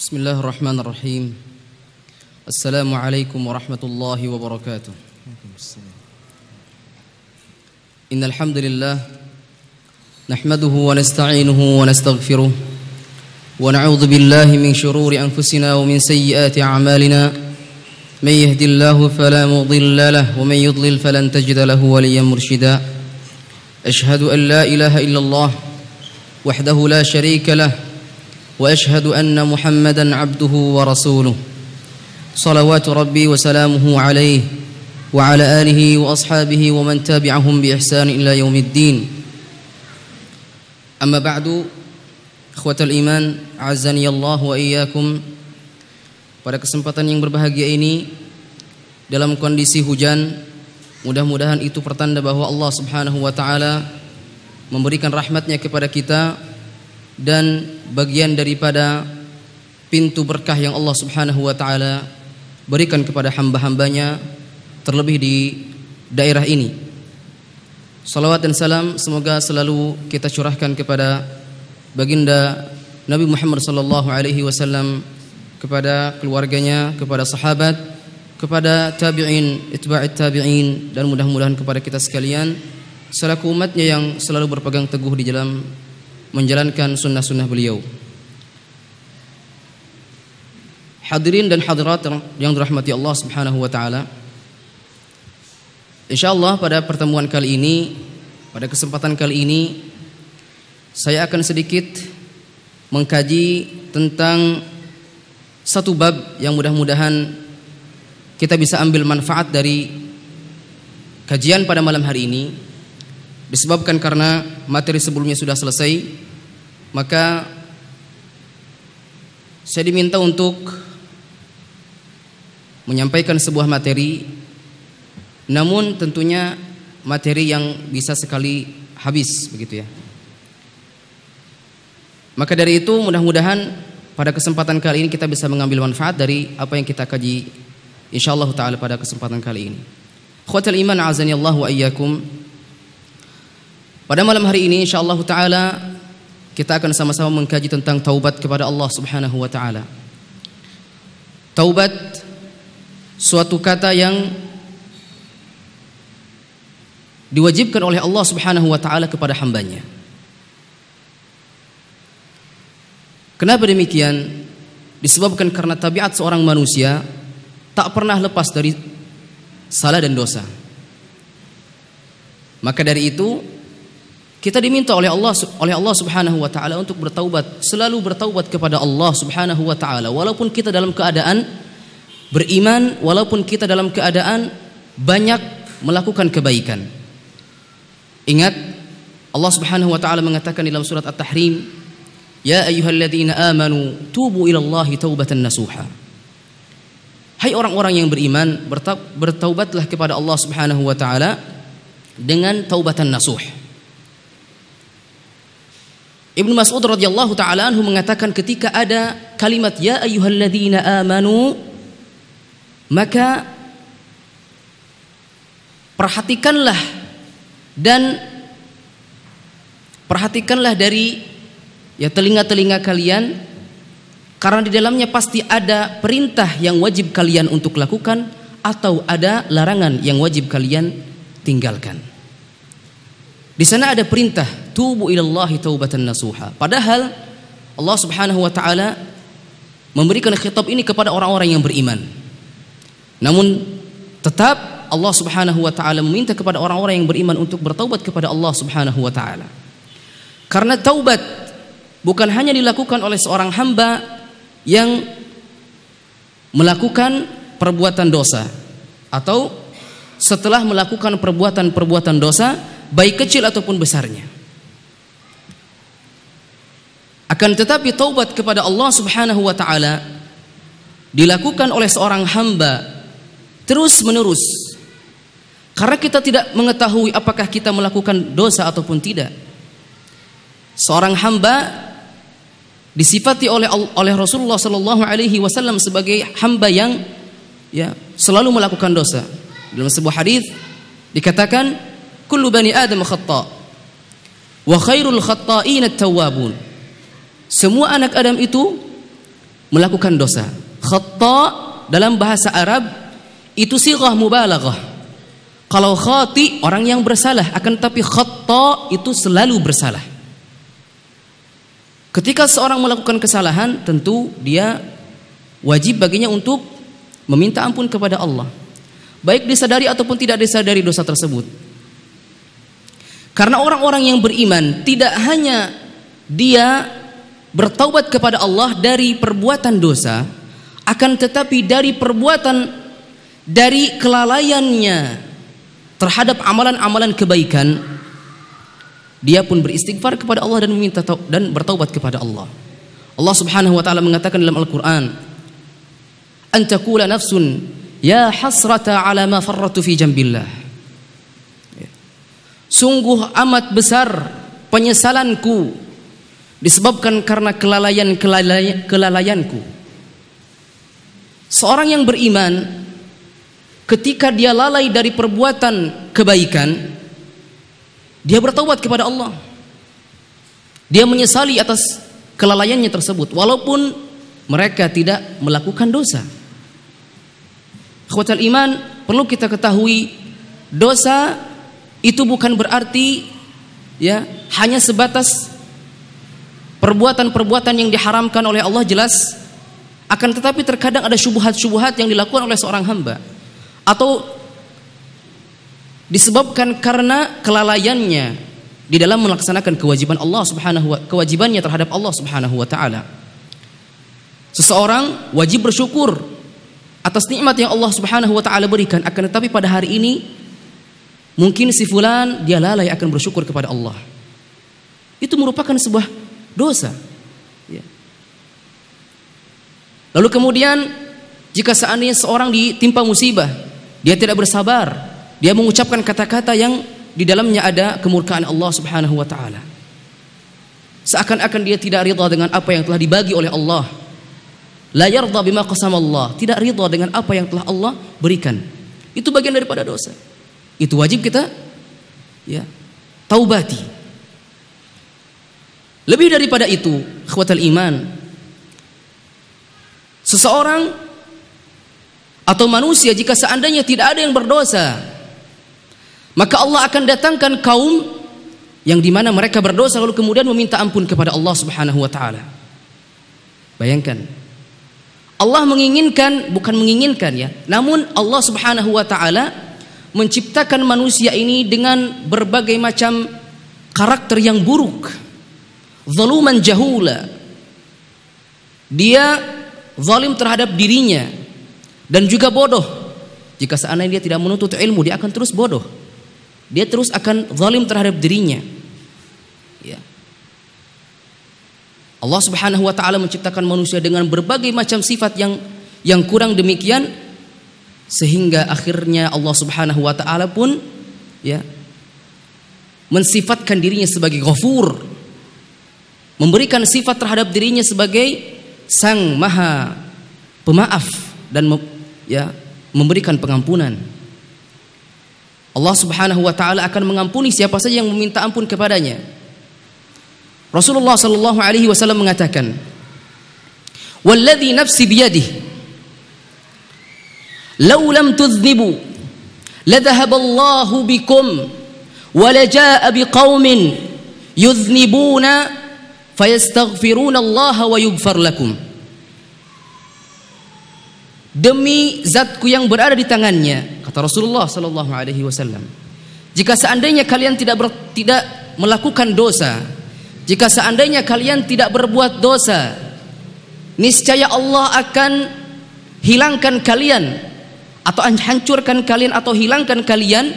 بسم الله الرحمن الرحيم السلام عليكم ورحمة الله وبركاته إن الحمد لله نحمده ونستعينه ونستغفره ونعوذ بالله من شرور أنفسنا ومن سيئات أعمالنا من يهد الله فلا مضل له ومن يضلل فلن تجد له وليا مرشدا أشهد أن لا إله إلا الله وحده لا شريك له واشهد ان محمدا عبده ورسوله صلوات ربي وسلامه عليه وعلى اله واصحابه ومن تبعهم باحسان الى يوم الدين اما بعد اخوه الايمان عزني الله واياكم pada kesempatan yang berbahagia ini dalam kondisi hujan mudah-mudahan itu pertanda bahwa Allah Subhanahu wa taala memberikan rahmatnya kepada kita dan bagian daripada pintu berkah yang Allah Subhanahu wa taala berikan kepada hamba-hambanya terlebih di daerah ini. Salawat dan salam semoga selalu kita curahkan kepada baginda Nabi Muhammad sallallahu alaihi wasallam kepada keluarganya, kepada sahabat, kepada tabi'in, itba'it tabi'in dan mudah-mudahan kepada kita sekalian selaku umatnya yang selalu berpegang teguh di dalam menjalankan sunnah-sunnah beliau. Hadirin dan hadirat yang dirahmati Allah Subhanahu wa taala. Insyaallah pada pertemuan kali ini, pada kesempatan kali ini saya akan sedikit mengkaji tentang satu bab yang mudah-mudahan kita bisa ambil manfaat dari kajian pada malam hari ini Disebabkan karena materi sebelumnya sudah selesai, maka saya diminta untuk menyampaikan sebuah materi, namun tentunya materi yang bisa sekali habis begitu ya. Maka dari itu mudah-mudahan pada kesempatan kali ini kita bisa mengambil manfaat dari apa yang kita kaji insyaallah taala pada kesempatan kali ini. Khuatul iman azani Allah wa pada malam hari ini insyaallah taala kita akan sama-sama mengkaji tentang taubat kepada Allah Subhanahu wa taala. Taubat suatu kata yang diwajibkan oleh Allah Subhanahu wa taala kepada hambanya. Kenapa demikian? Disebabkan karena tabiat seorang manusia tak pernah lepas dari salah dan dosa. Maka dari itu kita diminta oleh Allah oleh Allah Subhanahu wa taala untuk bertaubat, selalu bertaubat kepada Allah Subhanahu wa taala walaupun kita dalam keadaan beriman, walaupun kita dalam keadaan banyak melakukan kebaikan. Ingat Allah Subhanahu wa taala mengatakan dalam surat At-Tahrim, "Ya ayyuhalladzina amanu tubu ilallahi taubatan nasuha." Hai orang-orang yang beriman, bertaubatlah kepada Allah Subhanahu wa taala dengan taubatan nasuha Ibnu Mas'ud radhiyallahu taala anhu mengatakan ketika ada kalimat ya ayyuhalladzina amanu maka perhatikanlah dan perhatikanlah dari ya telinga-telinga kalian karena di dalamnya pasti ada perintah yang wajib kalian untuk lakukan atau ada larangan yang wajib kalian tinggalkan. Di sana ada perintah tubu ilallahi taubatan nasuha. Padahal Allah Subhanahu wa taala memberikan khitab ini kepada orang-orang yang beriman. Namun tetap Allah Subhanahu wa taala meminta kepada orang-orang yang beriman untuk bertaubat kepada Allah Subhanahu wa taala. Karena taubat bukan hanya dilakukan oleh seorang hamba yang melakukan perbuatan dosa atau setelah melakukan perbuatan-perbuatan dosa baik kecil ataupun besarnya. Akan tetapi taubat kepada Allah Subhanahu wa taala dilakukan oleh seorang hamba terus-menerus. Karena kita tidak mengetahui apakah kita melakukan dosa ataupun tidak. Seorang hamba disifati oleh oleh Rasulullah sallallahu alaihi wasallam sebagai hamba yang ya selalu melakukan dosa. Dalam sebuah hadis dikatakan كل bani adam خطاء wa khairul التوابون semua anak Adam itu melakukan dosa khata dalam bahasa Arab itu sighah mubalaghah kalau khati orang yang bersalah akan tapi khata itu selalu bersalah ketika seorang melakukan kesalahan tentu dia wajib baginya untuk meminta ampun kepada Allah baik disadari ataupun tidak disadari dosa tersebut karena orang-orang yang beriman tidak hanya dia bertaubat kepada Allah dari perbuatan dosa, akan tetapi dari perbuatan dari kelalaiannya terhadap amalan-amalan kebaikan, dia pun beristighfar kepada Allah dan meminta dan bertaubat kepada Allah. Allah Subhanahu wa taala mengatakan dalam Al-Qur'an, "Antakula nafsun ya hasrata ala ma farratu fi jambillah." Sungguh amat besar penyesalanku disebabkan karena kelalaian kelalaian kelalaianku. Seorang yang beriman ketika dia lalai dari perbuatan kebaikan dia bertobat kepada Allah. Dia menyesali atas kelalaiannya tersebut walaupun mereka tidak melakukan dosa. Khawatir iman perlu kita ketahui dosa itu bukan berarti ya hanya sebatas perbuatan-perbuatan yang diharamkan oleh Allah jelas akan tetapi terkadang ada syubhat-syubhat yang dilakukan oleh seorang hamba atau disebabkan karena kelalaiannya di dalam melaksanakan kewajiban Allah Subhanahu wa kewajibannya terhadap Allah Subhanahu wa taala. Seseorang wajib bersyukur atas nikmat yang Allah Subhanahu wa taala berikan akan tetapi pada hari ini Mungkin si fulan dia lalai akan bersyukur kepada Allah. Itu merupakan sebuah dosa. Ya. Lalu kemudian jika seandainya seorang ditimpa musibah, dia tidak bersabar, dia mengucapkan kata-kata yang di dalamnya ada kemurkaan Allah Subhanahu wa taala. Seakan-akan dia tidak ridha dengan apa yang telah dibagi oleh Allah. La yarda bima qasama Allah, tidak ridha dengan apa yang telah Allah berikan. Itu bagian daripada dosa itu wajib kita ya taubati lebih daripada itu khawatir iman seseorang atau manusia jika seandainya tidak ada yang berdosa maka Allah akan datangkan kaum yang dimana mereka berdosa lalu kemudian meminta ampun kepada Allah subhanahu wa ta'ala bayangkan Allah menginginkan bukan menginginkan ya namun Allah subhanahu wa ta'ala menciptakan manusia ini dengan berbagai macam karakter yang buruk. Zaluman jahula. Dia zalim terhadap dirinya dan juga bodoh. Jika seandainya dia tidak menuntut ilmu, dia akan terus bodoh. Dia terus akan zalim terhadap dirinya. Ya. Allah Subhanahu wa taala menciptakan manusia dengan berbagai macam sifat yang yang kurang demikian sehingga akhirnya Allah Subhanahu wa taala pun ya mensifatkan dirinya sebagai Ghafur memberikan sifat terhadap dirinya sebagai Sang Maha Pemaaf dan ya memberikan pengampunan Allah Subhanahu wa taala akan mengampuni siapa saja yang meminta ampun kepadanya Rasulullah sallallahu alaihi wasallam mengatakan Walladhi nafsi biyadihi لو لم تذنبوا لذهب الله بكم ولجاء بقوم يذنبون فيستغفرون Allah wa yughfar lakum demi zatku yang berada di tangannya kata Rasulullah sallallahu alaihi wasallam jika seandainya kalian tidak ber, tidak melakukan dosa jika seandainya kalian tidak berbuat dosa niscaya Allah akan hilangkan kalian atau hancurkan kalian atau hilangkan kalian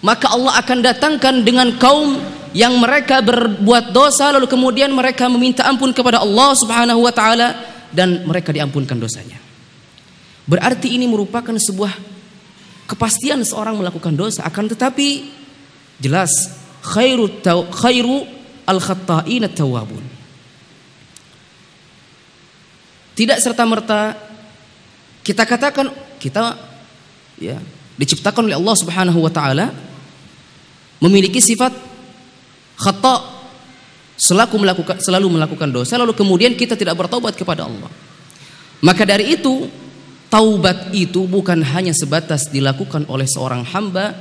maka Allah akan datangkan dengan kaum yang mereka berbuat dosa lalu kemudian mereka meminta ampun kepada Allah Subhanahu wa taala dan mereka diampunkan dosanya. Berarti ini merupakan sebuah kepastian seorang melakukan dosa akan tetapi jelas khairu taw, khairu al khatta'in tawabun. Tidak serta merta kita katakan kita ya diciptakan oleh Allah Subhanahu wa taala memiliki sifat khata selaku melakukan selalu melakukan dosa lalu kemudian kita tidak bertobat kepada Allah. Maka dari itu taubat itu bukan hanya sebatas dilakukan oleh seorang hamba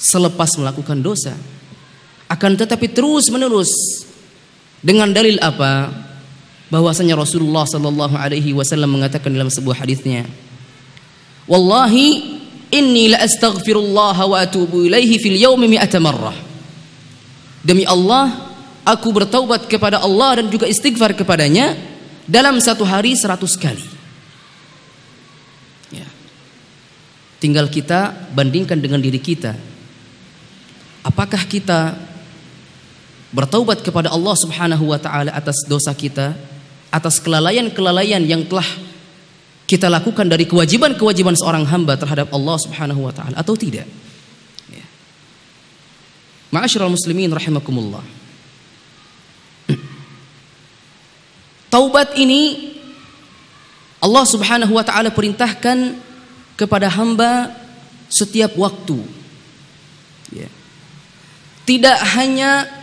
selepas melakukan dosa. Akan tetapi terus menerus dengan dalil apa? Bahwasanya Rasulullah Shallallahu Alaihi Wasallam mengatakan dalam sebuah hadisnya, wallahi inni la astaghfirullah wa atubu ilaihi fil yaumi mi'ata marrah demi Allah aku bertaubat kepada Allah dan juga istighfar kepadanya dalam satu hari seratus kali ya. tinggal kita bandingkan dengan diri kita apakah kita bertaubat kepada Allah subhanahu wa ta'ala atas dosa kita atas kelalaian-kelalaian yang telah kita lakukan dari kewajiban-kewajiban seorang hamba terhadap Allah Subhanahu wa taala atau tidak. Ya. Ma'asyiral muslimin rahimakumullah. Taubat ini Allah Subhanahu wa taala perintahkan kepada hamba setiap waktu. Ya. Tidak hanya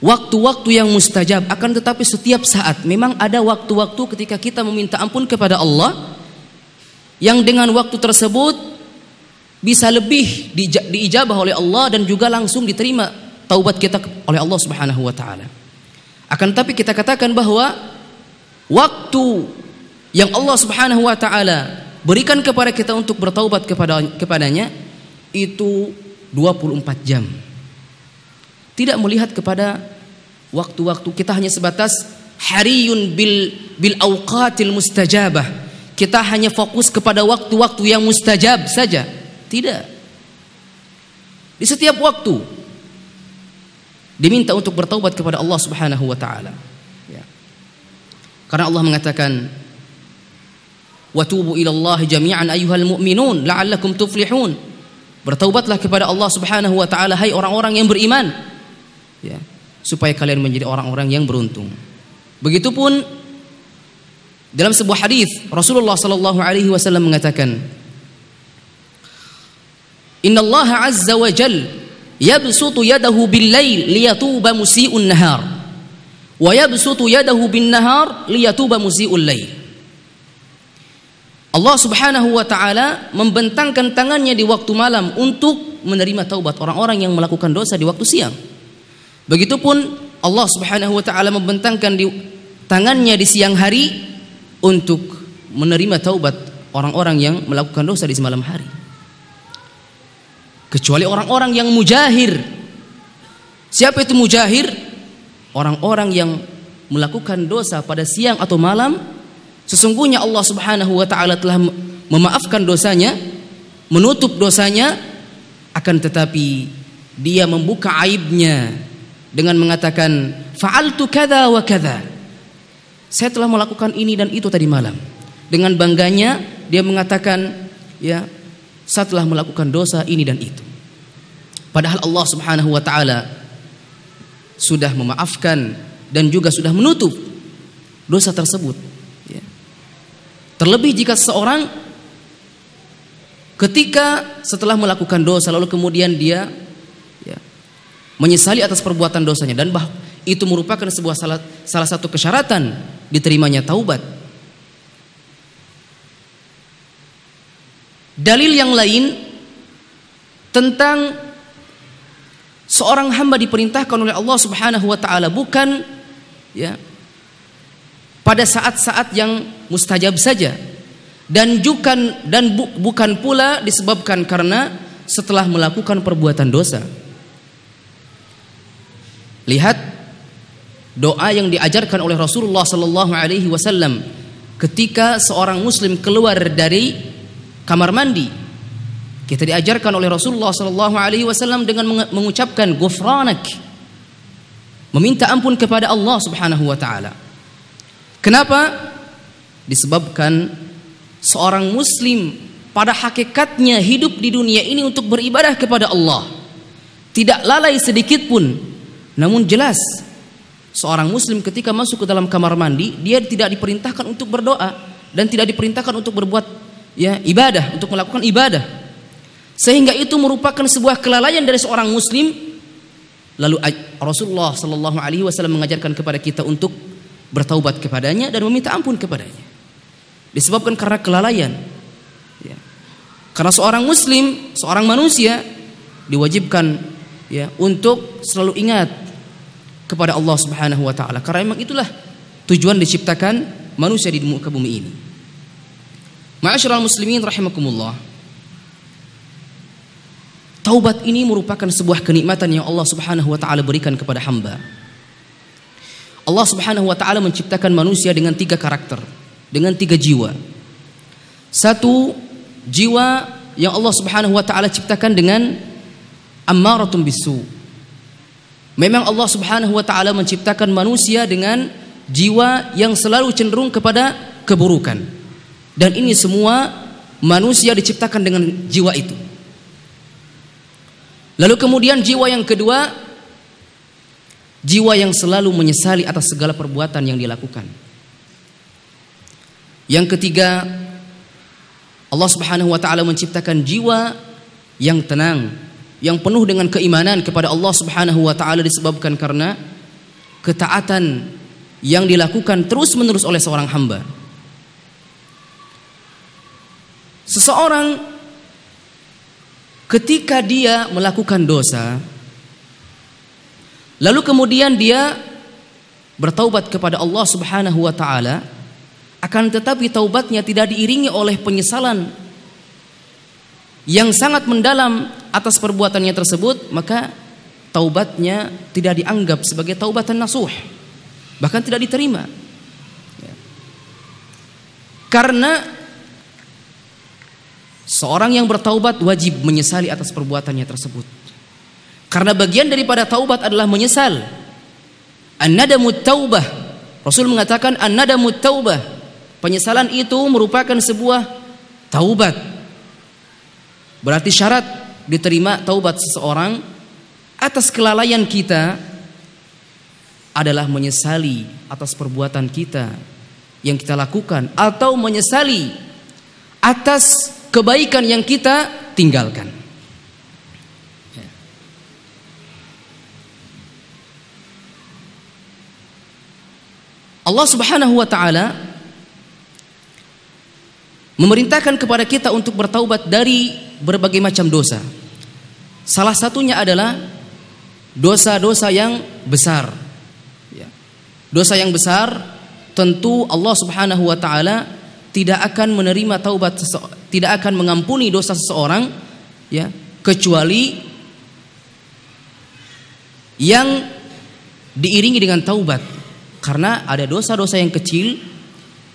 waktu-waktu yang mustajab akan tetapi setiap saat memang ada waktu-waktu ketika kita meminta ampun kepada Allah yang dengan waktu tersebut bisa lebih diijabah oleh Allah dan juga langsung diterima taubat kita oleh Allah Subhanahu wa taala. Akan tetapi kita katakan bahwa waktu yang Allah Subhanahu wa taala berikan kepada kita untuk bertaubat kepada kepadanya itu 24 jam tidak melihat kepada waktu-waktu kita hanya sebatas hariyun bil bil awqatil mustajabah kita hanya fokus kepada waktu-waktu yang mustajab saja tidak di setiap waktu diminta untuk bertaubat kepada Allah Subhanahu wa taala ya. karena Allah mengatakan watubu ilallahi jami'an ayyuhal mu'minun la'allakum tuflihun bertaubatlah kepada Allah Subhanahu wa taala hai orang-orang yang beriman ya supaya kalian menjadi orang-orang yang beruntung begitupun dalam sebuah hadis Rasulullah sallallahu alaihi wasallam mengatakan Inna Allah azza wa jal yabsutu yadahu bil lail liyatuba musii'un nahar wa yabsutu yadahu bin nahar liyatuba musii'ul lail Allah Subhanahu wa taala membentangkan tangannya di waktu malam untuk menerima taubat orang-orang yang melakukan dosa di waktu siang. Begitupun Allah Subhanahu wa taala membentangkan di tangannya di siang hari untuk menerima taubat orang-orang yang melakukan dosa di semalam hari. Kecuali orang-orang yang mujahir. Siapa itu mujahir? Orang-orang yang melakukan dosa pada siang atau malam sesungguhnya Allah Subhanahu wa taala telah memaafkan dosanya, menutup dosanya akan tetapi dia membuka aibnya dengan mengatakan faal tu kada wa kada. Saya telah melakukan ini dan itu tadi malam. Dengan bangganya dia mengatakan ya saya telah melakukan dosa ini dan itu. Padahal Allah Subhanahu wa taala sudah memaafkan dan juga sudah menutup dosa tersebut. Ya. Terlebih jika seorang ketika setelah melakukan dosa lalu kemudian dia menyesali atas perbuatan dosanya dan bah itu merupakan sebuah salah, salah satu kesyaratan diterimanya taubat. Dalil yang lain tentang seorang hamba diperintahkan oleh Allah Subhanahu wa taala bukan ya pada saat-saat yang mustajab saja dan bukan dan bu, bukan pula disebabkan karena setelah melakukan perbuatan dosa. Lihat doa yang diajarkan oleh Rasulullah sallallahu alaihi wasallam ketika seorang muslim keluar dari kamar mandi. Kita diajarkan oleh Rasulullah sallallahu alaihi wasallam dengan mengucapkan ghufranak. Meminta ampun kepada Allah Subhanahu wa taala. Kenapa? Disebabkan seorang muslim pada hakikatnya hidup di dunia ini untuk beribadah kepada Allah. Tidak lalai sedikit pun namun jelas seorang muslim ketika masuk ke dalam kamar mandi dia tidak diperintahkan untuk berdoa dan tidak diperintahkan untuk berbuat ya ibadah, untuk melakukan ibadah. Sehingga itu merupakan sebuah kelalaian dari seorang muslim lalu Rasulullah sallallahu alaihi wasallam mengajarkan kepada kita untuk bertaubat kepadanya dan meminta ampun kepadanya. Disebabkan karena kelalaian. Ya. Karena seorang muslim, seorang manusia diwajibkan ya untuk selalu ingat kepada Allah Subhanahu wa taala. Karena memang itulah tujuan diciptakan manusia di muka bumi ini. Ma'asyiral muslimin rahimakumullah. Taubat ini merupakan sebuah kenikmatan yang Allah Subhanahu wa taala berikan kepada hamba. Allah Subhanahu wa taala menciptakan manusia dengan tiga karakter, dengan tiga jiwa. Satu jiwa yang Allah Subhanahu wa taala ciptakan dengan ammaratun bisu, Memang Allah Subhanahu wa taala menciptakan manusia dengan jiwa yang selalu cenderung kepada keburukan. Dan ini semua manusia diciptakan dengan jiwa itu. Lalu kemudian jiwa yang kedua jiwa yang selalu menyesali atas segala perbuatan yang dilakukan. Yang ketiga Allah Subhanahu wa taala menciptakan jiwa yang tenang yang penuh dengan keimanan kepada Allah Subhanahu wa taala disebabkan karena ketaatan yang dilakukan terus-menerus oleh seorang hamba. Seseorang ketika dia melakukan dosa lalu kemudian dia bertaubat kepada Allah Subhanahu wa taala akan tetapi taubatnya tidak diiringi oleh penyesalan yang sangat mendalam atas perbuatannya tersebut maka taubatnya tidak dianggap sebagai taubatan nasuh bahkan tidak diterima ya. karena seorang yang bertaubat wajib menyesali atas perbuatannya tersebut karena bagian daripada taubat adalah menyesal an taubah Rasul mengatakan an taubah penyesalan itu merupakan sebuah taubat berarti syarat diterima taubat seseorang atas kelalaian kita adalah menyesali atas perbuatan kita yang kita lakukan atau menyesali atas kebaikan yang kita tinggalkan. Ya. Allah Subhanahu wa taala memerintahkan kepada kita untuk bertaubat dari berbagai macam dosa. Salah satunya adalah dosa-dosa yang besar. Ya. Dosa yang besar tentu Allah Subhanahu wa taala tidak akan menerima taubat tidak akan mengampuni dosa seseorang ya kecuali yang diiringi dengan taubat karena ada dosa-dosa yang kecil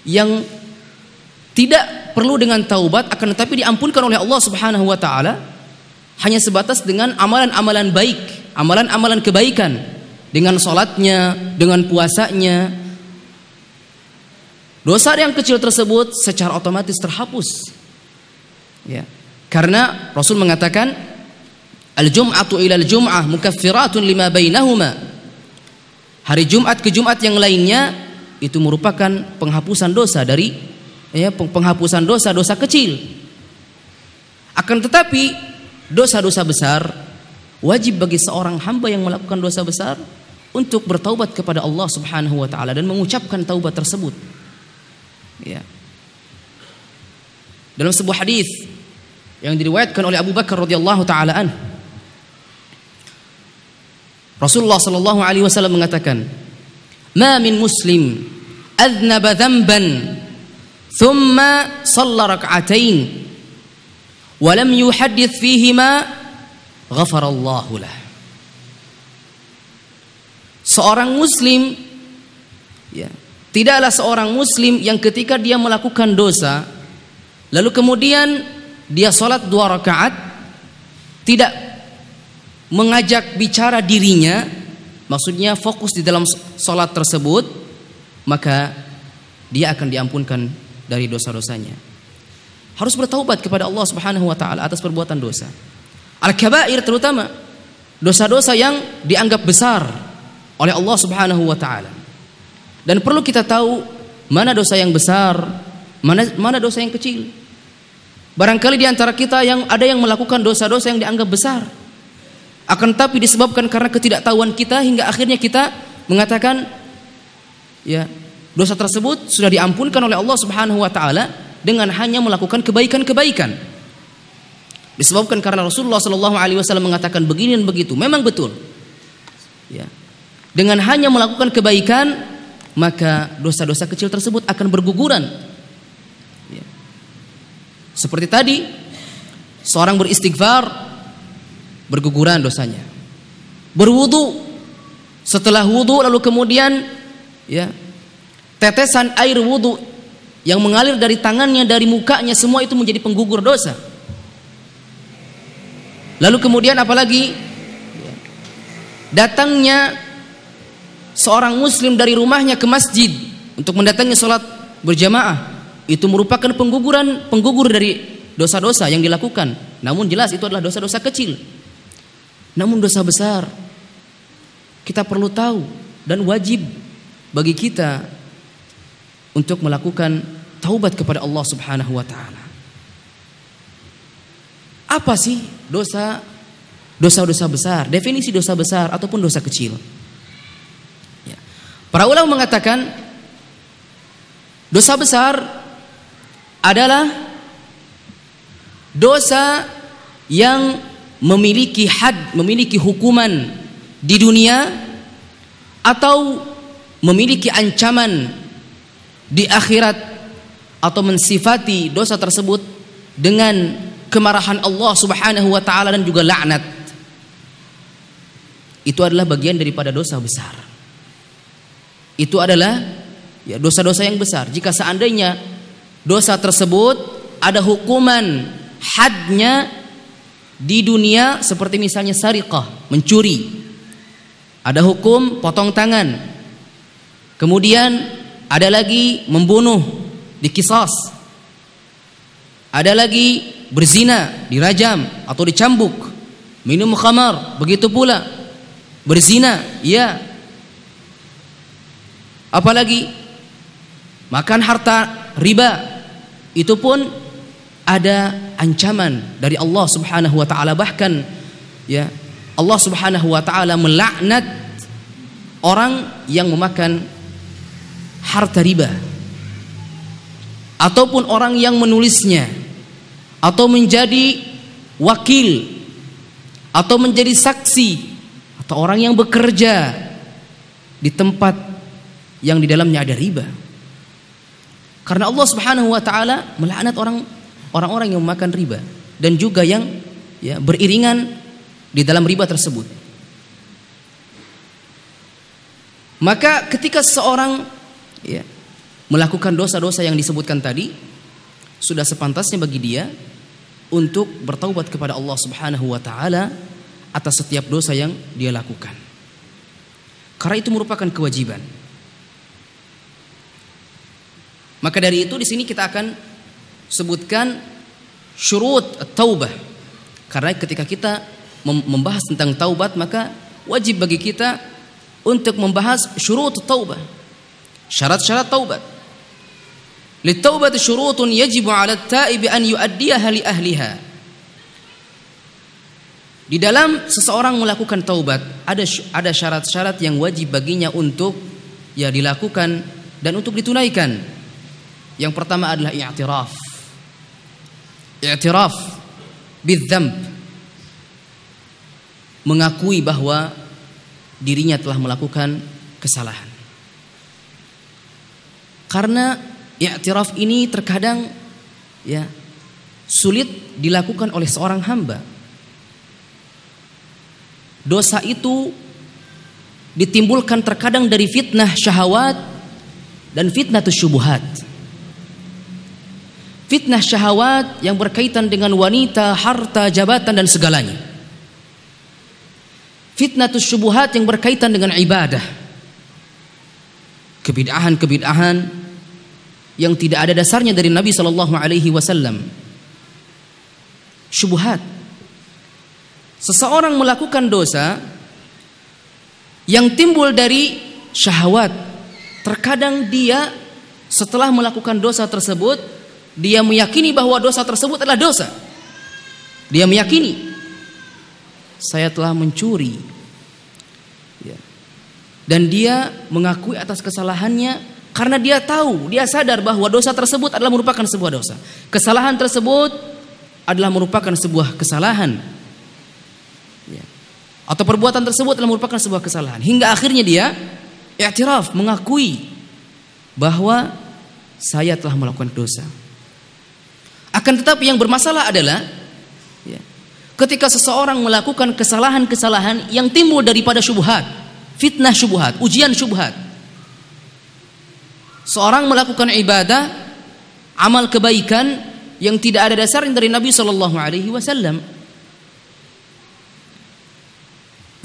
yang tidak perlu dengan taubat akan tetapi diampunkan oleh Allah Subhanahu wa taala hanya sebatas dengan amalan-amalan baik, amalan-amalan kebaikan dengan salatnya, dengan puasanya. Dosa yang kecil tersebut secara otomatis terhapus. Ya. Karena Rasul mengatakan al-jum'atu ila al-jum'ah mukaffiratun lima bainahuma. Hari Jumat ke Jumat yang lainnya itu merupakan penghapusan dosa dari ya, penghapusan dosa-dosa kecil. Akan tetapi dosa-dosa besar wajib bagi seorang hamba yang melakukan dosa besar untuk bertaubat kepada Allah Subhanahu wa taala dan mengucapkan taubat tersebut. Ya. Dalam sebuah hadis yang diriwayatkan oleh Abu Bakar radhiyallahu taala Rasulullah sallallahu alaihi wasallam mengatakan, "Ma min muslim adnaba dzamban ثم صلى ركعتين ولم يحدث فيهما غفر الله له seorang muslim ya tidaklah seorang muslim yang ketika dia melakukan dosa lalu kemudian dia sholat dua rakaat tidak mengajak bicara dirinya maksudnya fokus di dalam sholat tersebut maka dia akan diampunkan dari dosa-dosanya. Harus bertaubat kepada Allah Subhanahu wa taala atas perbuatan dosa. Al-kabair terutama dosa-dosa yang dianggap besar oleh Allah Subhanahu wa taala. Dan perlu kita tahu mana dosa yang besar, mana mana dosa yang kecil. Barangkali di antara kita yang ada yang melakukan dosa-dosa yang dianggap besar. Akan tapi disebabkan karena ketidaktahuan kita hingga akhirnya kita mengatakan ya Dosa tersebut sudah diampunkan oleh Allah Subhanahu wa taala dengan hanya melakukan kebaikan-kebaikan. Disebabkan karena Rasulullah Shallallahu alaihi wasallam mengatakan begini dan begitu, memang betul. Ya. Dengan hanya melakukan kebaikan, maka dosa-dosa kecil tersebut akan berguguran. Ya. Seperti tadi, seorang beristighfar berguguran dosanya. Berwudu setelah wudu lalu kemudian ya tetesan air wudhu yang mengalir dari tangannya, dari mukanya, semua itu menjadi penggugur dosa. Lalu kemudian apalagi datangnya seorang muslim dari rumahnya ke masjid untuk mendatangi sholat berjamaah itu merupakan pengguguran penggugur dari dosa-dosa yang dilakukan namun jelas itu adalah dosa-dosa kecil namun dosa besar kita perlu tahu dan wajib bagi kita untuk melakukan taubat kepada Allah Subhanahu wa taala. Apa sih dosa dosa-dosa besar? Definisi dosa besar ataupun dosa kecil. Ya. Para ulama mengatakan dosa besar adalah dosa yang memiliki had, memiliki hukuman di dunia atau memiliki ancaman di akhirat atau mensifati dosa tersebut dengan kemarahan Allah Subhanahu wa taala dan juga laknat. Itu adalah bagian daripada dosa besar. Itu adalah ya dosa-dosa yang besar. Jika seandainya dosa tersebut ada hukuman hadnya di dunia seperti misalnya sariqah, mencuri. Ada hukum potong tangan. Kemudian ada lagi membunuh di Ada lagi berzina dirajam atau dicambuk. Minum khamar, begitu pula. Berzina, iya. Apalagi makan harta riba. Itu pun ada ancaman dari Allah Subhanahu wa taala bahkan ya Allah Subhanahu wa taala melaknat orang yang memakan harta riba ataupun orang yang menulisnya atau menjadi wakil atau menjadi saksi atau orang yang bekerja di tempat yang di dalamnya ada riba. Karena Allah Subhanahu wa taala melaknat orang orang-orang yang memakan riba dan juga yang ya beriringan di dalam riba tersebut. Maka ketika seorang ya, melakukan dosa-dosa yang disebutkan tadi sudah sepantasnya bagi dia untuk bertaubat kepada Allah Subhanahu wa taala atas setiap dosa yang dia lakukan. Karena itu merupakan kewajiban. Maka dari itu di sini kita akan sebutkan syurut taubah. Karena ketika kita membahas tentang taubat maka wajib bagi kita untuk membahas syurut taubah Syarat-syarat taubat. Di dalam seseorang melakukan taubat ada ada syarat-syarat yang wajib baginya untuk ya dilakukan dan untuk ditunaikan. Yang pertama adalah i'tiraf. I'tiraf bidzamb. Mengakui bahwa dirinya telah melakukan kesalahan. Karena i'tiraf ini terkadang ya sulit dilakukan oleh seorang hamba. Dosa itu ditimbulkan terkadang dari fitnah syahwat dan fitnah tusyubuhat. Fitnah syahwat yang berkaitan dengan wanita, harta, jabatan dan segalanya. Fitnah tusyubuhat yang berkaitan dengan ibadah. Kebid'ahan-kebid'ahan yang tidak ada dasarnya dari Nabi Shallallahu Alaihi Wasallam. Syubhat. Seseorang melakukan dosa yang timbul dari syahwat. Terkadang dia setelah melakukan dosa tersebut, dia meyakini bahwa dosa tersebut adalah dosa. Dia meyakini saya telah mencuri. Ya. Dan dia mengakui atas kesalahannya karena dia tahu, dia sadar bahwa dosa tersebut adalah merupakan sebuah dosa. Kesalahan tersebut adalah merupakan sebuah kesalahan. Ya. Atau perbuatan tersebut adalah merupakan sebuah kesalahan. Hingga akhirnya dia iktiraf, mengakui bahwa saya telah melakukan dosa. Akan tetapi yang bermasalah adalah ya, ketika seseorang melakukan kesalahan-kesalahan yang timbul daripada syubhat, fitnah syubhat, ujian syubhat seorang melakukan ibadah amal kebaikan yang tidak ada yang dari Nabi Shallallahu Alaihi Wasallam.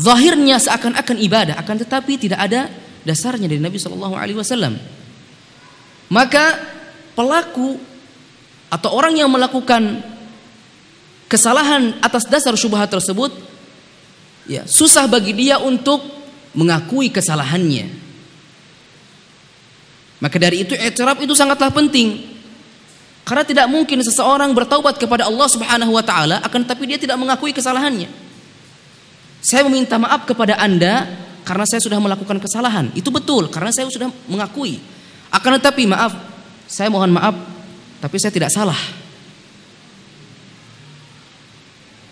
Zahirnya seakan-akan ibadah, akan tetapi tidak ada dasarnya dari Nabi Shallallahu Alaihi Wasallam. Maka pelaku atau orang yang melakukan kesalahan atas dasar syubhat tersebut, ya susah bagi dia untuk mengakui kesalahannya maka dari itu i'tiraf itu sangatlah penting. Karena tidak mungkin seseorang bertaubat kepada Allah Subhanahu wa taala akan tapi dia tidak mengakui kesalahannya. Saya meminta maaf kepada Anda karena saya sudah melakukan kesalahan. Itu betul karena saya sudah mengakui. Akan tetapi maaf, saya mohon maaf tapi saya tidak salah.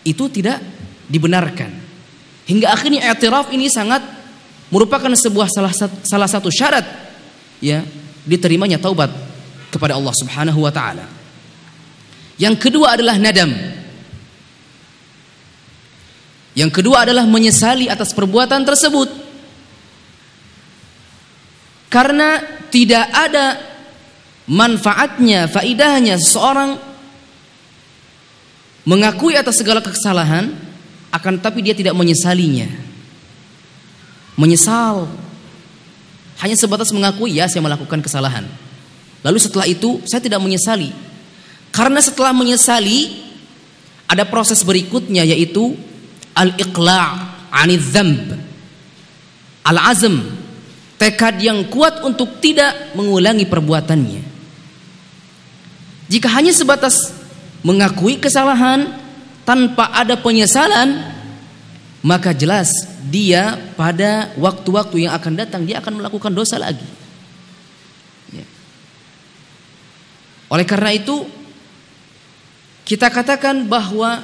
Itu tidak dibenarkan. Hingga akhirnya i'tiraf ini sangat merupakan sebuah salah satu, salah satu syarat ya diterimanya taubat kepada Allah Subhanahu wa taala. Yang kedua adalah nadam. Yang kedua adalah menyesali atas perbuatan tersebut. Karena tidak ada manfaatnya, faidahnya seseorang mengakui atas segala kesalahan akan tapi dia tidak menyesalinya. Menyesal hanya sebatas mengakui ya saya melakukan kesalahan. Lalu setelah itu saya tidak menyesali. Karena setelah menyesali ada proses berikutnya yaitu al-iqla' anidz Al-azm, tekad yang kuat untuk tidak mengulangi perbuatannya. Jika hanya sebatas mengakui kesalahan tanpa ada penyesalan, maka jelas dia pada waktu-waktu yang akan datang dia akan melakukan dosa lagi. Ya. Oleh karena itu kita katakan bahwa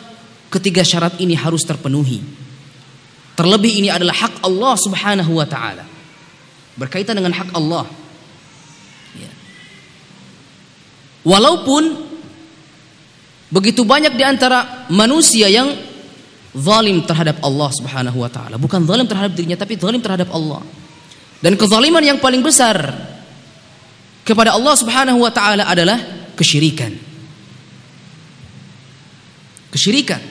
ketiga syarat ini harus terpenuhi. Terlebih ini adalah hak Allah Subhanahu wa taala. Berkaitan dengan hak Allah. Ya. Walaupun begitu banyak di antara manusia yang zalim terhadap Allah Subhanahu wa taala. Bukan zalim terhadap dirinya tapi zalim terhadap Allah. Dan kezaliman yang paling besar kepada Allah Subhanahu wa taala adalah kesyirikan. Kesyirikan.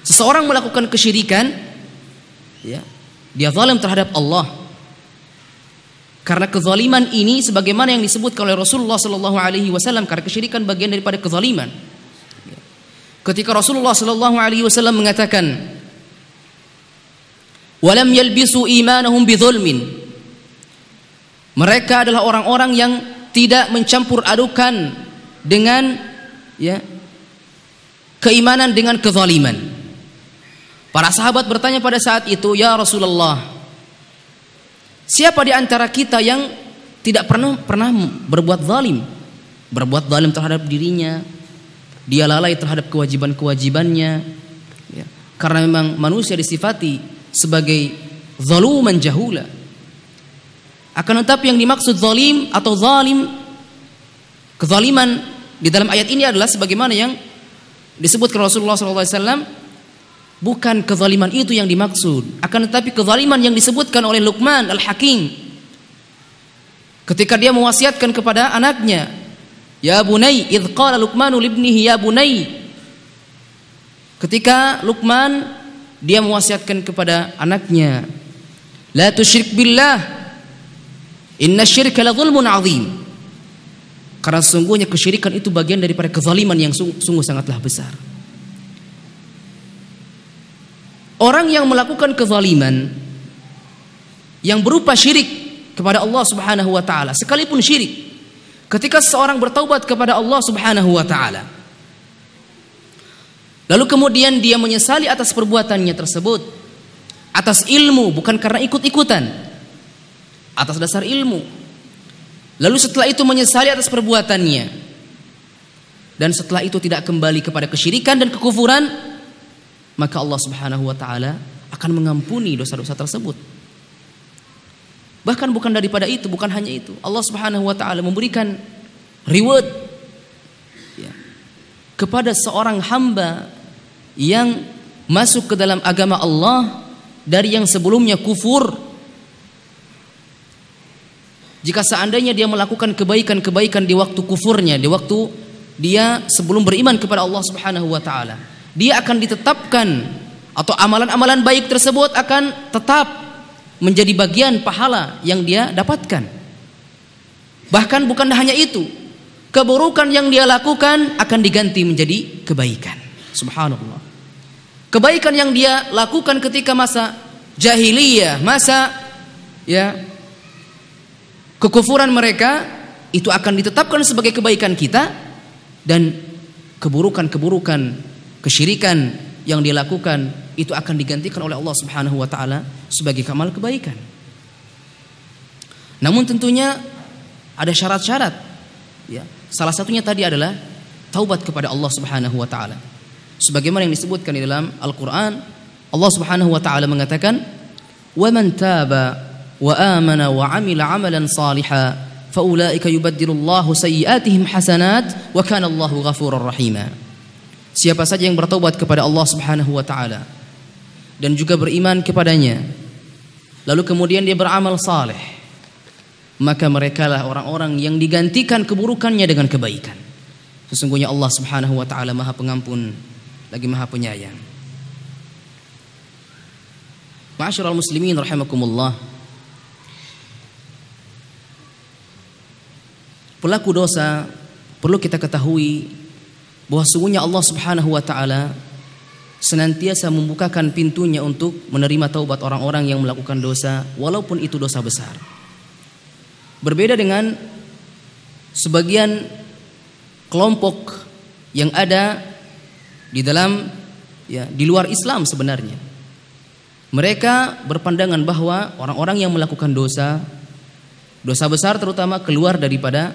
Seseorang melakukan kesyirikan ya, dia zalim terhadap Allah. Karena kezaliman ini sebagaimana yang disebutkan oleh Rasulullah sallallahu alaihi wasallam karena kesyirikan bagian daripada kezaliman ketika Rasulullah Shallallahu Alaihi Wasallam mengatakan walam yalbisu imanahum bidzulmin mereka adalah orang-orang yang tidak mencampur adukan dengan ya keimanan dengan kezaliman para sahabat bertanya pada saat itu ya Rasulullah siapa di antara kita yang tidak pernah pernah berbuat zalim berbuat zalim terhadap dirinya dia lalai terhadap kewajiban-kewajibannya. Ya. Karena memang manusia disifati sebagai zaluman jahula. Akan tetapi yang dimaksud zalim atau zalim kezaliman di dalam ayat ini adalah sebagaimana yang disebutkan Rasulullah SAW bukan kezaliman itu yang dimaksud akan tetapi kezaliman yang disebutkan oleh Luqman al-Hakim ketika dia mewasiatkan kepada anaknya Ya bunai idh qala Luqmanu libnihi ya bunai. Ketika Luqman dia mewasiatkan kepada anaknya, la tusyrik billah. Inna syirka la zulmun azim. Karena sungguhnya kesyirikan itu bagian daripada kezaliman yang sungguh, sungguh sangatlah besar. Orang yang melakukan kezaliman yang berupa syirik kepada Allah Subhanahu wa taala, sekalipun syirik ketika seseorang bertaubat kepada Allah Subhanahu wa taala. Lalu kemudian dia menyesali atas perbuatannya tersebut, atas ilmu bukan karena ikut-ikutan, atas dasar ilmu. Lalu setelah itu menyesali atas perbuatannya. Dan setelah itu tidak kembali kepada kesyirikan dan kekufuran, maka Allah Subhanahu wa taala akan mengampuni dosa-dosa tersebut. Bahkan bukan daripada itu, bukan hanya itu. Allah Subhanahu wa taala memberikan reward ya, kepada seorang hamba yang masuk ke dalam agama Allah dari yang sebelumnya kufur. Jika seandainya dia melakukan kebaikan-kebaikan di waktu kufurnya, di waktu dia sebelum beriman kepada Allah Subhanahu wa taala, dia akan ditetapkan atau amalan-amalan baik tersebut akan tetap menjadi bagian pahala yang dia dapatkan. Bahkan bukan hanya itu, keburukan yang dia lakukan akan diganti menjadi kebaikan. Subhanallah. Kebaikan yang dia lakukan ketika masa jahiliyah, masa ya kekufuran mereka itu akan ditetapkan sebagai kebaikan kita dan keburukan-keburukan kesyirikan yang dia lakukan itu akan digantikan oleh Allah Subhanahu wa taala sebagai kamal kebaikan. Namun tentunya ada syarat-syarat ya. Salah satunya tadi adalah taubat kepada Allah Subhanahu wa taala. Sebagaimana yang disebutkan di dalam Al-Qur'an, Allah Subhanahu wa taala mengatakan, "Wa man taba wa amana wa 'amila 'amalan salihan, faulaika yubaddilu Allahu sayyi'atihim hasanat wa kana Allahu ghafurur siapa saja yang bertobat kepada Allah Subhanahu wa taala dan juga beriman kepadanya lalu kemudian dia beramal saleh maka merekalah orang-orang yang digantikan keburukannya dengan kebaikan sesungguhnya Allah Subhanahu wa taala Maha Pengampun lagi Maha Penyayang Ma'asyiral muslimin rahimakumullah Pelaku dosa perlu kita ketahui bahwa sungguhnya Allah Subhanahu wa taala senantiasa membukakan pintunya untuk menerima taubat orang-orang yang melakukan dosa walaupun itu dosa besar. Berbeda dengan sebagian kelompok yang ada di dalam ya di luar Islam sebenarnya. Mereka berpandangan bahwa orang-orang yang melakukan dosa dosa besar terutama keluar daripada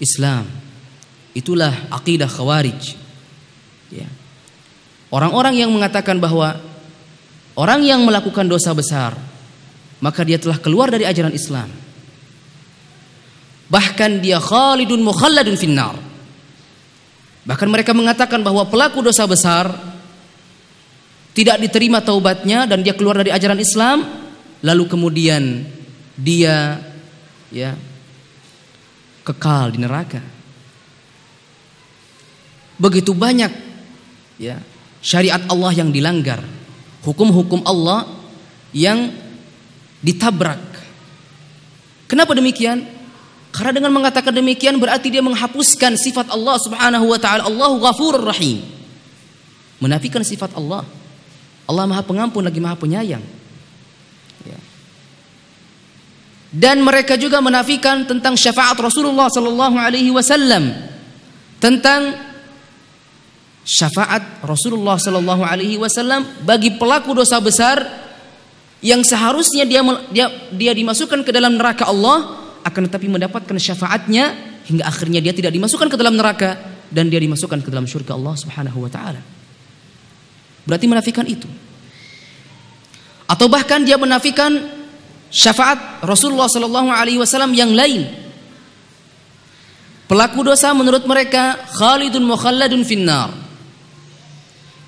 Islam. Itulah akidah khawarij. Ya. Orang-orang yang mengatakan bahwa orang yang melakukan dosa besar, maka dia telah keluar dari ajaran Islam. Bahkan dia khalidun mukhalladun finnar. Bahkan mereka mengatakan bahwa pelaku dosa besar tidak diterima taubatnya dan dia keluar dari ajaran Islam, lalu kemudian dia ya kekal di neraka begitu banyak ya syariat Allah yang dilanggar, hukum-hukum Allah yang ditabrak. Kenapa demikian? Karena dengan mengatakan demikian berarti dia menghapuskan sifat Allah Subhanahu wa taala. Allahu Ghafur Rahim. Menafikan sifat Allah. Allah Maha Pengampun lagi Maha Penyayang. Ya. Dan mereka juga menafikan tentang syafaat Rasulullah sallallahu alaihi wasallam tentang syafaat Rasulullah Shallallahu Alaihi Wasallam bagi pelaku dosa besar yang seharusnya dia, dia dia dimasukkan ke dalam neraka Allah akan tetapi mendapatkan syafaatnya hingga akhirnya dia tidak dimasukkan ke dalam neraka dan dia dimasukkan ke dalam surga Allah Subhanahu wa taala. Berarti menafikan itu. Atau bahkan dia menafikan syafaat Rasulullah Shallallahu alaihi wasallam yang lain. Pelaku dosa menurut mereka khalidun mukhalladun finnar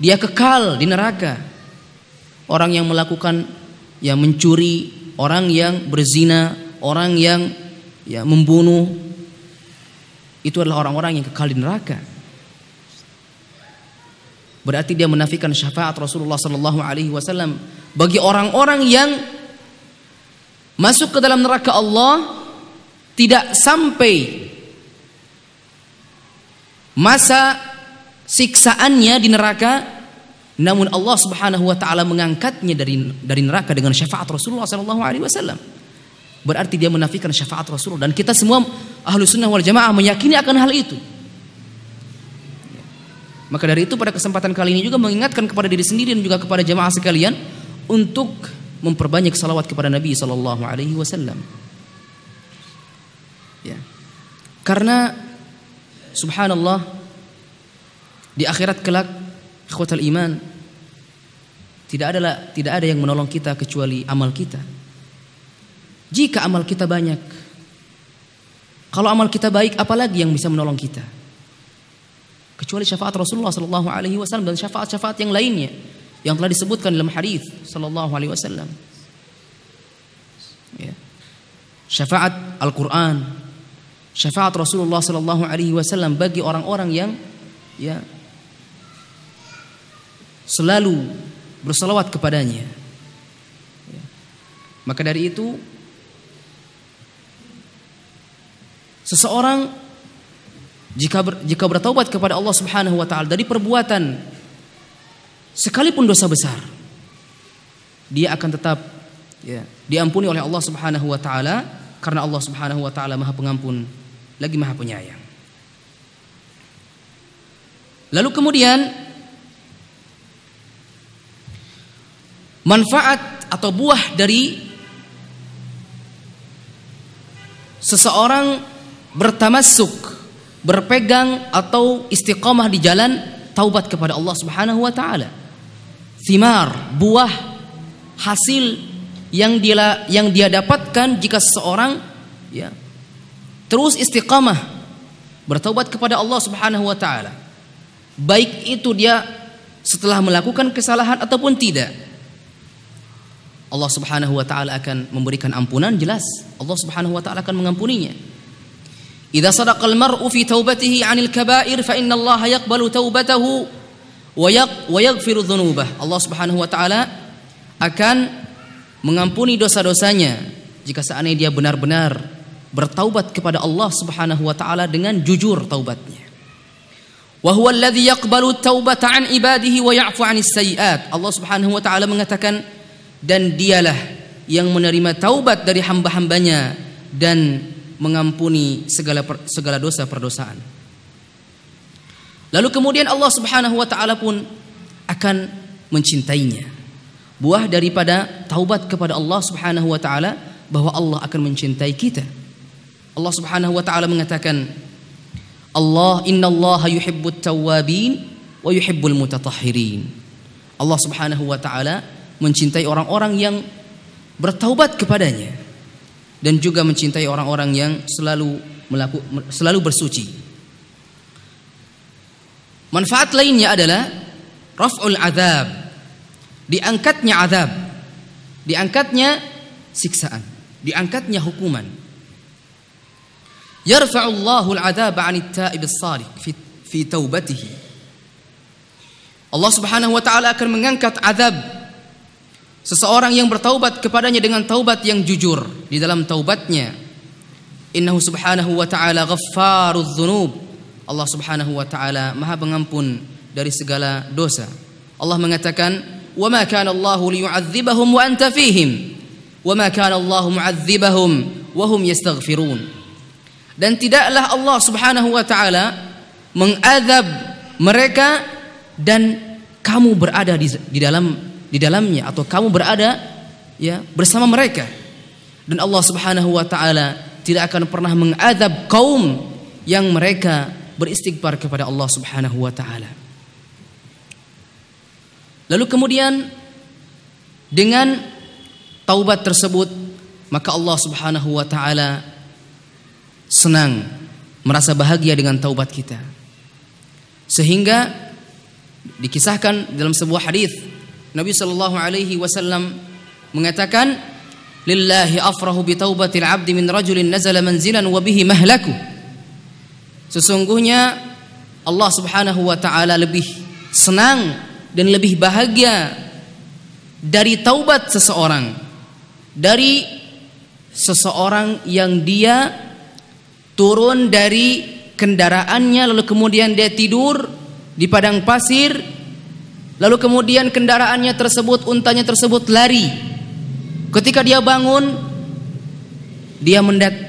dia kekal di neraka. Orang yang melakukan yang mencuri, orang yang berzina, orang yang ya membunuh itu adalah orang-orang yang kekal di neraka. Berarti dia menafikan syafaat Rasulullah sallallahu alaihi wasallam bagi orang-orang yang masuk ke dalam neraka Allah tidak sampai masa siksaannya di neraka namun Allah Subhanahu wa taala mengangkatnya dari dari neraka dengan syafaat Rasulullah sallallahu alaihi wasallam. Berarti dia menafikan syafaat Rasul dan kita semua ahlu sunnah wal jamaah meyakini akan hal itu. Maka dari itu pada kesempatan kali ini juga mengingatkan kepada diri sendiri dan juga kepada jamaah sekalian untuk memperbanyak salawat kepada Nabi Sallallahu Alaihi Wasallam. Ya. Karena Subhanallah di akhirat kelak kekuatan iman tidak ada tidak ada yang menolong kita kecuali amal kita. Jika amal kita banyak, kalau amal kita baik, apalagi yang bisa menolong kita? Kecuali syafaat Rasulullah Sallallahu Alaihi Wasallam dan syafaat-syafaat yang lainnya yang telah disebutkan dalam hadis Sallallahu Alaihi Wasallam. Ya. Syafaat Al-Quran, syafaat Rasulullah Sallallahu Alaihi Wasallam bagi orang-orang yang ya selalu bersolawat kepadanya. Ya. Maka dari itu seseorang jika ber, jika bertaubat kepada Allah Subhanahu wa taala dari perbuatan sekalipun dosa besar dia akan tetap ya, diampuni oleh Allah Subhanahu wa taala karena Allah Subhanahu wa taala Maha Pengampun lagi Maha Penyayang. Lalu kemudian manfaat atau buah dari seseorang bertamasuk, berpegang atau istiqamah di jalan taubat kepada Allah Subhanahu wa taala. Thimar, buah hasil yang dia yang dia dapatkan jika seseorang ya terus istiqamah bertaubat kepada Allah Subhanahu wa taala. Baik itu dia setelah melakukan kesalahan ataupun tidak. Allah Subhanahu wa taala akan memberikan ampunan jelas. Allah Subhanahu wa taala akan mengampuninya. Idza sadaqal mar'u fi taubatihi 'anil kaba'ir fa inna Allah yaqbalu taubatahu wa yaq wa yaghfiru dhunubah. Allah Subhanahu wa taala akan mengampuni dosa-dosanya jika seandainya dia benar-benar bertaubat kepada Allah Subhanahu wa taala dengan jujur taubatnya. Wa huwa alladhi yaqbalu taubata 'an ibadihi wa ya'fu 'anis sayyi'at Allah Subhanahu wa taala mengatakan dan dialah yang menerima taubat dari hamba-hambanya dan mengampuni segala segala dosa perdosaan. Lalu kemudian Allah Subhanahu wa taala pun akan mencintainya. Buah daripada taubat kepada Allah Subhanahu wa taala bahwa Allah akan mencintai kita. Allah Subhanahu wa taala mengatakan, "Allah innallaha yuhibbut tawwabin wa yuhibbul mutatahhirin." Allah Subhanahu wa taala mencintai orang-orang yang bertaubat kepadanya dan juga mencintai orang-orang yang selalu melaku, selalu bersuci. Manfaat lainnya adalah raf'ul adab. Diangkatnya azab. Diangkatnya siksaan, diangkatnya hukuman. Yarfa'ullahu al-adab at ta'ib as-sadiq fi fi taubatihi. Allah Subhanahu wa taala akan mengangkat azab Seseorang yang bertaubat kepadanya dengan taubat yang jujur di dalam taubatnya. Innahu subhanahu wa ta'ala ghaffarudz dzunub. Allah subhanahu wa ta'ala Maha pengampun dari segala dosa. Allah mengatakan, "Wa ma kana Allahu liyu'adzibahum wa anta fihim, wa ma kana Allahu mu'adzibahum wa hum Dan tidaklah Allah subhanahu wa ta'ala mengadab mereka dan kamu berada di, di dalam di dalamnya atau kamu berada ya bersama mereka. Dan Allah Subhanahu wa taala tidak akan pernah mengadab kaum yang mereka beristighfar kepada Allah Subhanahu wa taala. Lalu kemudian dengan taubat tersebut maka Allah Subhanahu wa taala senang merasa bahagia dengan taubat kita. Sehingga dikisahkan dalam sebuah hadis Nabi sallallahu alaihi wasallam mengatakan lillahi afrahu bi taubatil abdi min rajulin nazala manzilan wa bihi mahlaku Sesungguhnya Allah Subhanahu wa taala lebih senang dan lebih bahagia dari taubat seseorang dari seseorang yang dia turun dari kendaraannya lalu kemudian dia tidur di padang pasir Lalu kemudian kendaraannya tersebut, untanya tersebut lari. Ketika dia bangun, dia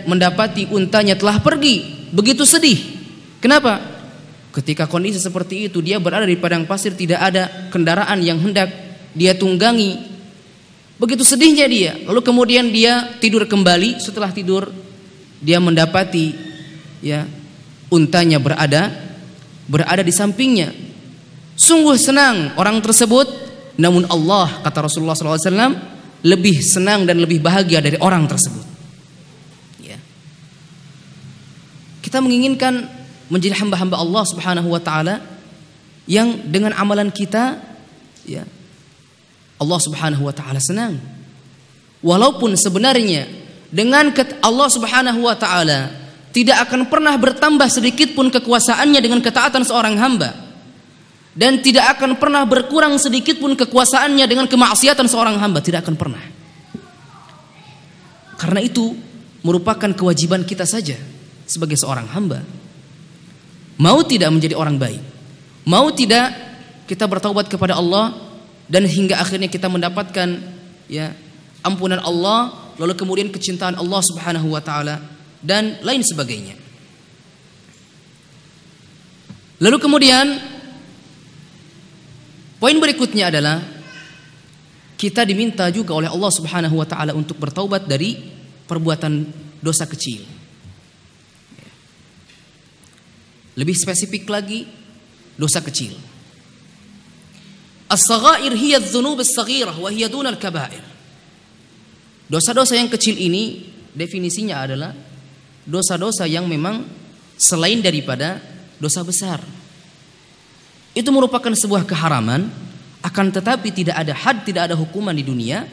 mendapati untanya telah pergi. Begitu sedih. Kenapa? Ketika kondisi seperti itu, dia berada di padang pasir, tidak ada kendaraan yang hendak dia tunggangi. Begitu sedihnya dia. Lalu kemudian dia tidur kembali. Setelah tidur, dia mendapati ya untanya berada berada di sampingnya Sungguh senang orang tersebut, namun Allah kata Rasulullah SAW lebih senang dan lebih bahagia dari orang tersebut. Ya. Kita menginginkan menjadi hamba-hamba Allah Subhanahu Wa Taala yang dengan amalan kita, ya, Allah Subhanahu Wa Taala senang. Walaupun sebenarnya dengan Allah Subhanahu Wa Taala tidak akan pernah bertambah sedikit pun kekuasaannya dengan ketaatan seorang hamba dan tidak akan pernah berkurang sedikit pun kekuasaannya dengan kemaksiatan seorang hamba tidak akan pernah. Karena itu merupakan kewajiban kita saja sebagai seorang hamba. Mau tidak menjadi orang baik, mau tidak kita bertaubat kepada Allah dan hingga akhirnya kita mendapatkan ya ampunan Allah lalu kemudian kecintaan Allah Subhanahu wa taala dan lain sebagainya. Lalu kemudian Poin berikutnya adalah kita diminta juga oleh Allah Subhanahu wa taala untuk bertaubat dari perbuatan dosa kecil. Lebih spesifik lagi dosa kecil. As-saghair hiya adz-dzunub as-saghirah wa hiya dunal kabair. Dosa-dosa yang kecil ini definisinya adalah dosa-dosa yang memang selain daripada dosa besar itu merupakan sebuah keharaman akan tetapi tidak ada had tidak ada hukuman di dunia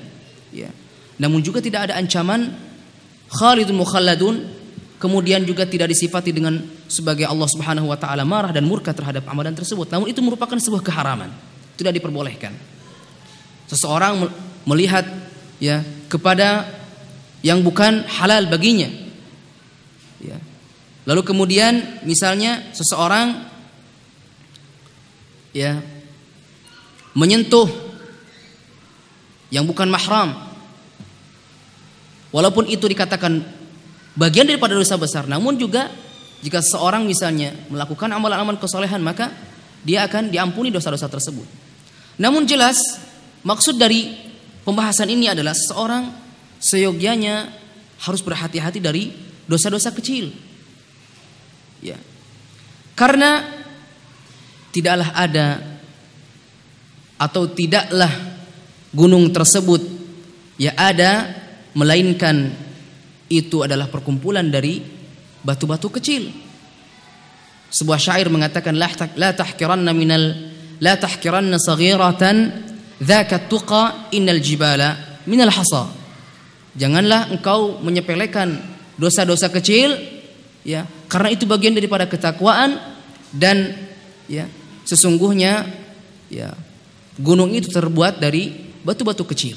ya namun juga tidak ada ancaman khalidun mukhaladun. kemudian juga tidak disifati dengan sebagai Allah Subhanahu wa taala marah dan murka terhadap amalan tersebut namun itu merupakan sebuah keharaman tidak diperbolehkan seseorang melihat ya kepada yang bukan halal baginya ya lalu kemudian misalnya seseorang ya menyentuh yang bukan mahram walaupun itu dikatakan bagian daripada dosa besar namun juga jika seorang misalnya melakukan amalan-amalan kesolehan maka dia akan diampuni dosa-dosa tersebut namun jelas maksud dari pembahasan ini adalah seorang seyogyanya harus berhati-hati dari dosa-dosa kecil ya karena tidaklah ada atau tidaklah gunung tersebut ya ada melainkan itu adalah perkumpulan dari batu-batu kecil. Sebuah syair mengatakan la tahkiranna minal la tahkiranna saghiratan dzaka tuqa innal jibala minal hasa. Janganlah engkau menyepelekan dosa-dosa kecil ya karena itu bagian daripada ketakwaan dan ya sesungguhnya ya gunung itu terbuat dari batu-batu kecil.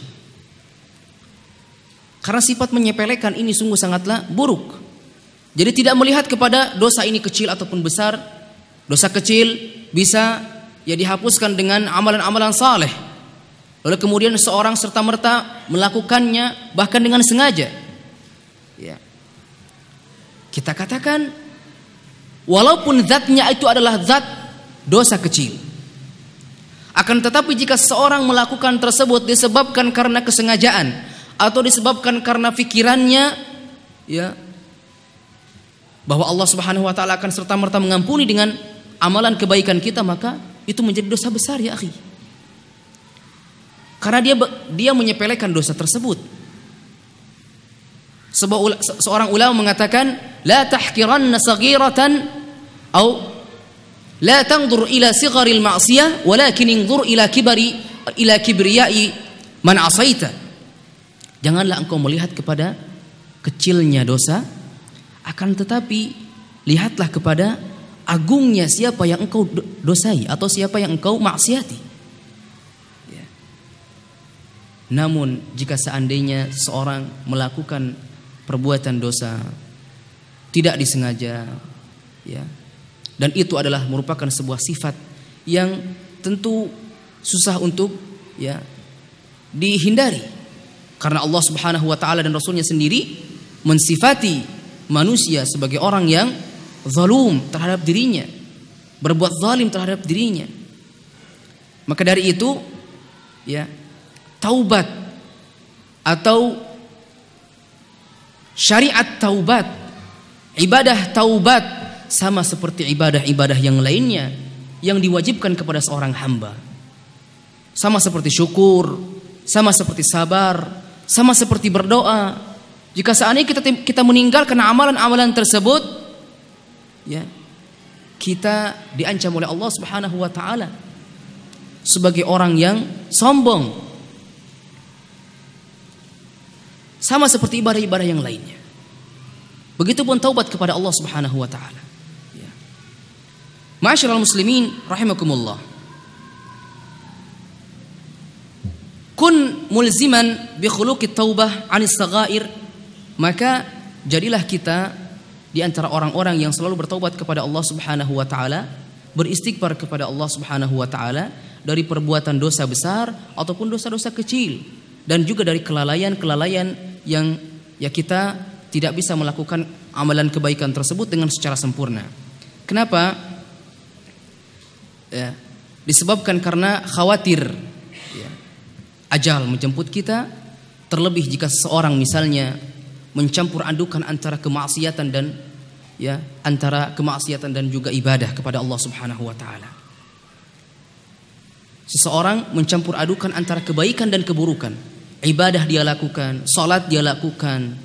Karena sifat menyepelekan ini sungguh sangatlah buruk. Jadi tidak melihat kepada dosa ini kecil ataupun besar. Dosa kecil bisa ya dihapuskan dengan amalan-amalan saleh. Lalu kemudian seorang serta merta melakukannya bahkan dengan sengaja. Ya. Kita katakan walaupun zatnya itu adalah zat dosa kecil. Akan tetapi jika seorang melakukan tersebut disebabkan karena kesengajaan atau disebabkan karena pikirannya ya bahwa Allah Subhanahu wa taala akan serta merta mengampuni dengan amalan kebaikan kita maka itu menjadi dosa besar ya akhi. Karena dia dia menyepelekan dosa tersebut. Sebuah, seorang ulama mengatakan la tahkiranna saghiratan لا تنظر إلى صغر المعصية ولكن inzur إلى kibari إلى kibriyai من asaita janganlah engkau melihat kepada kecilnya dosa akan tetapi lihatlah kepada agungnya siapa yang engkau dosai atau siapa yang engkau maksiati ya. namun jika seandainya seorang melakukan perbuatan dosa tidak disengaja ya dan itu adalah merupakan sebuah sifat yang tentu susah untuk ya dihindari. Karena Allah Subhanahu wa taala dan rasulnya sendiri mensifati manusia sebagai orang yang zalum terhadap dirinya, berbuat zalim terhadap dirinya. Maka dari itu ya taubat atau syariat taubat, ibadah taubat sama seperti ibadah-ibadah yang lainnya yang diwajibkan kepada seorang hamba. Sama seperti syukur, sama seperti sabar, sama seperti berdoa. Jika saat ini kita kita meninggalkan amalan-amalan tersebut, ya, kita diancam oleh Allah Subhanahu wa taala sebagai orang yang sombong. Sama seperti ibadah-ibadah yang lainnya. Begitupun taubat kepada Allah Subhanahu wa taala. Masyarakat muslimin rahimakumullah. Kun mulziman bi khuluqi taubah anis sagair maka jadilah kita di antara orang-orang yang selalu bertaubat kepada Allah Subhanahu wa taala, beristighfar kepada Allah Subhanahu wa taala dari perbuatan dosa besar ataupun dosa-dosa kecil dan juga dari kelalaian-kelalaian yang ya kita tidak bisa melakukan amalan kebaikan tersebut dengan secara sempurna. Kenapa? ya, disebabkan karena khawatir ya, ajal menjemput kita terlebih jika seseorang misalnya mencampur adukan antara kemaksiatan dan ya antara kemaksiatan dan juga ibadah kepada Allah Subhanahu wa taala. Seseorang mencampur adukan antara kebaikan dan keburukan. Ibadah dia lakukan, salat dia lakukan,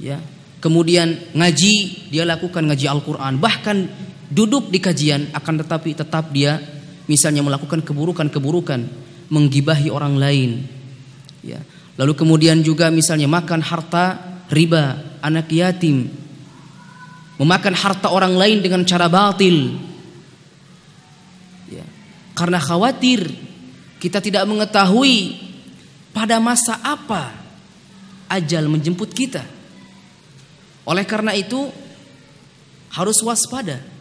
ya. Kemudian ngaji dia lakukan ngaji Al-Qur'an, bahkan duduk di kajian akan tetapi tetap dia misalnya melakukan keburukan-keburukan, menggibahi orang lain. Ya. Lalu kemudian juga misalnya makan harta riba, anak yatim, memakan harta orang lain dengan cara batil. Ya. Karena khawatir kita tidak mengetahui pada masa apa ajal menjemput kita. Oleh karena itu harus waspada.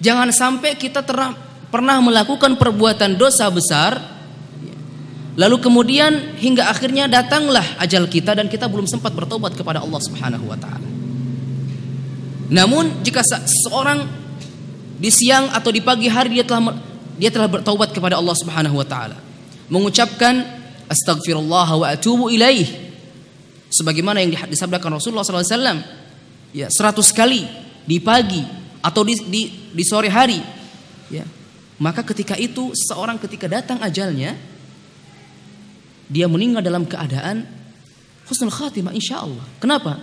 Jangan sampai kita terang, pernah melakukan perbuatan dosa besar Lalu kemudian hingga akhirnya datanglah ajal kita dan kita belum sempat bertobat kepada Allah Subhanahu wa taala. Namun jika seorang di siang atau di pagi hari dia telah dia telah bertobat kepada Allah Subhanahu wa taala, mengucapkan astagfirullah wa atubu ilaih sebagaimana yang disabdakan Rasulullah SAW ya 100 kali di pagi atau di, di, di sore hari ya maka ketika itu seorang ketika datang ajalnya dia meninggal dalam keadaan husnul khatimah insya Allah kenapa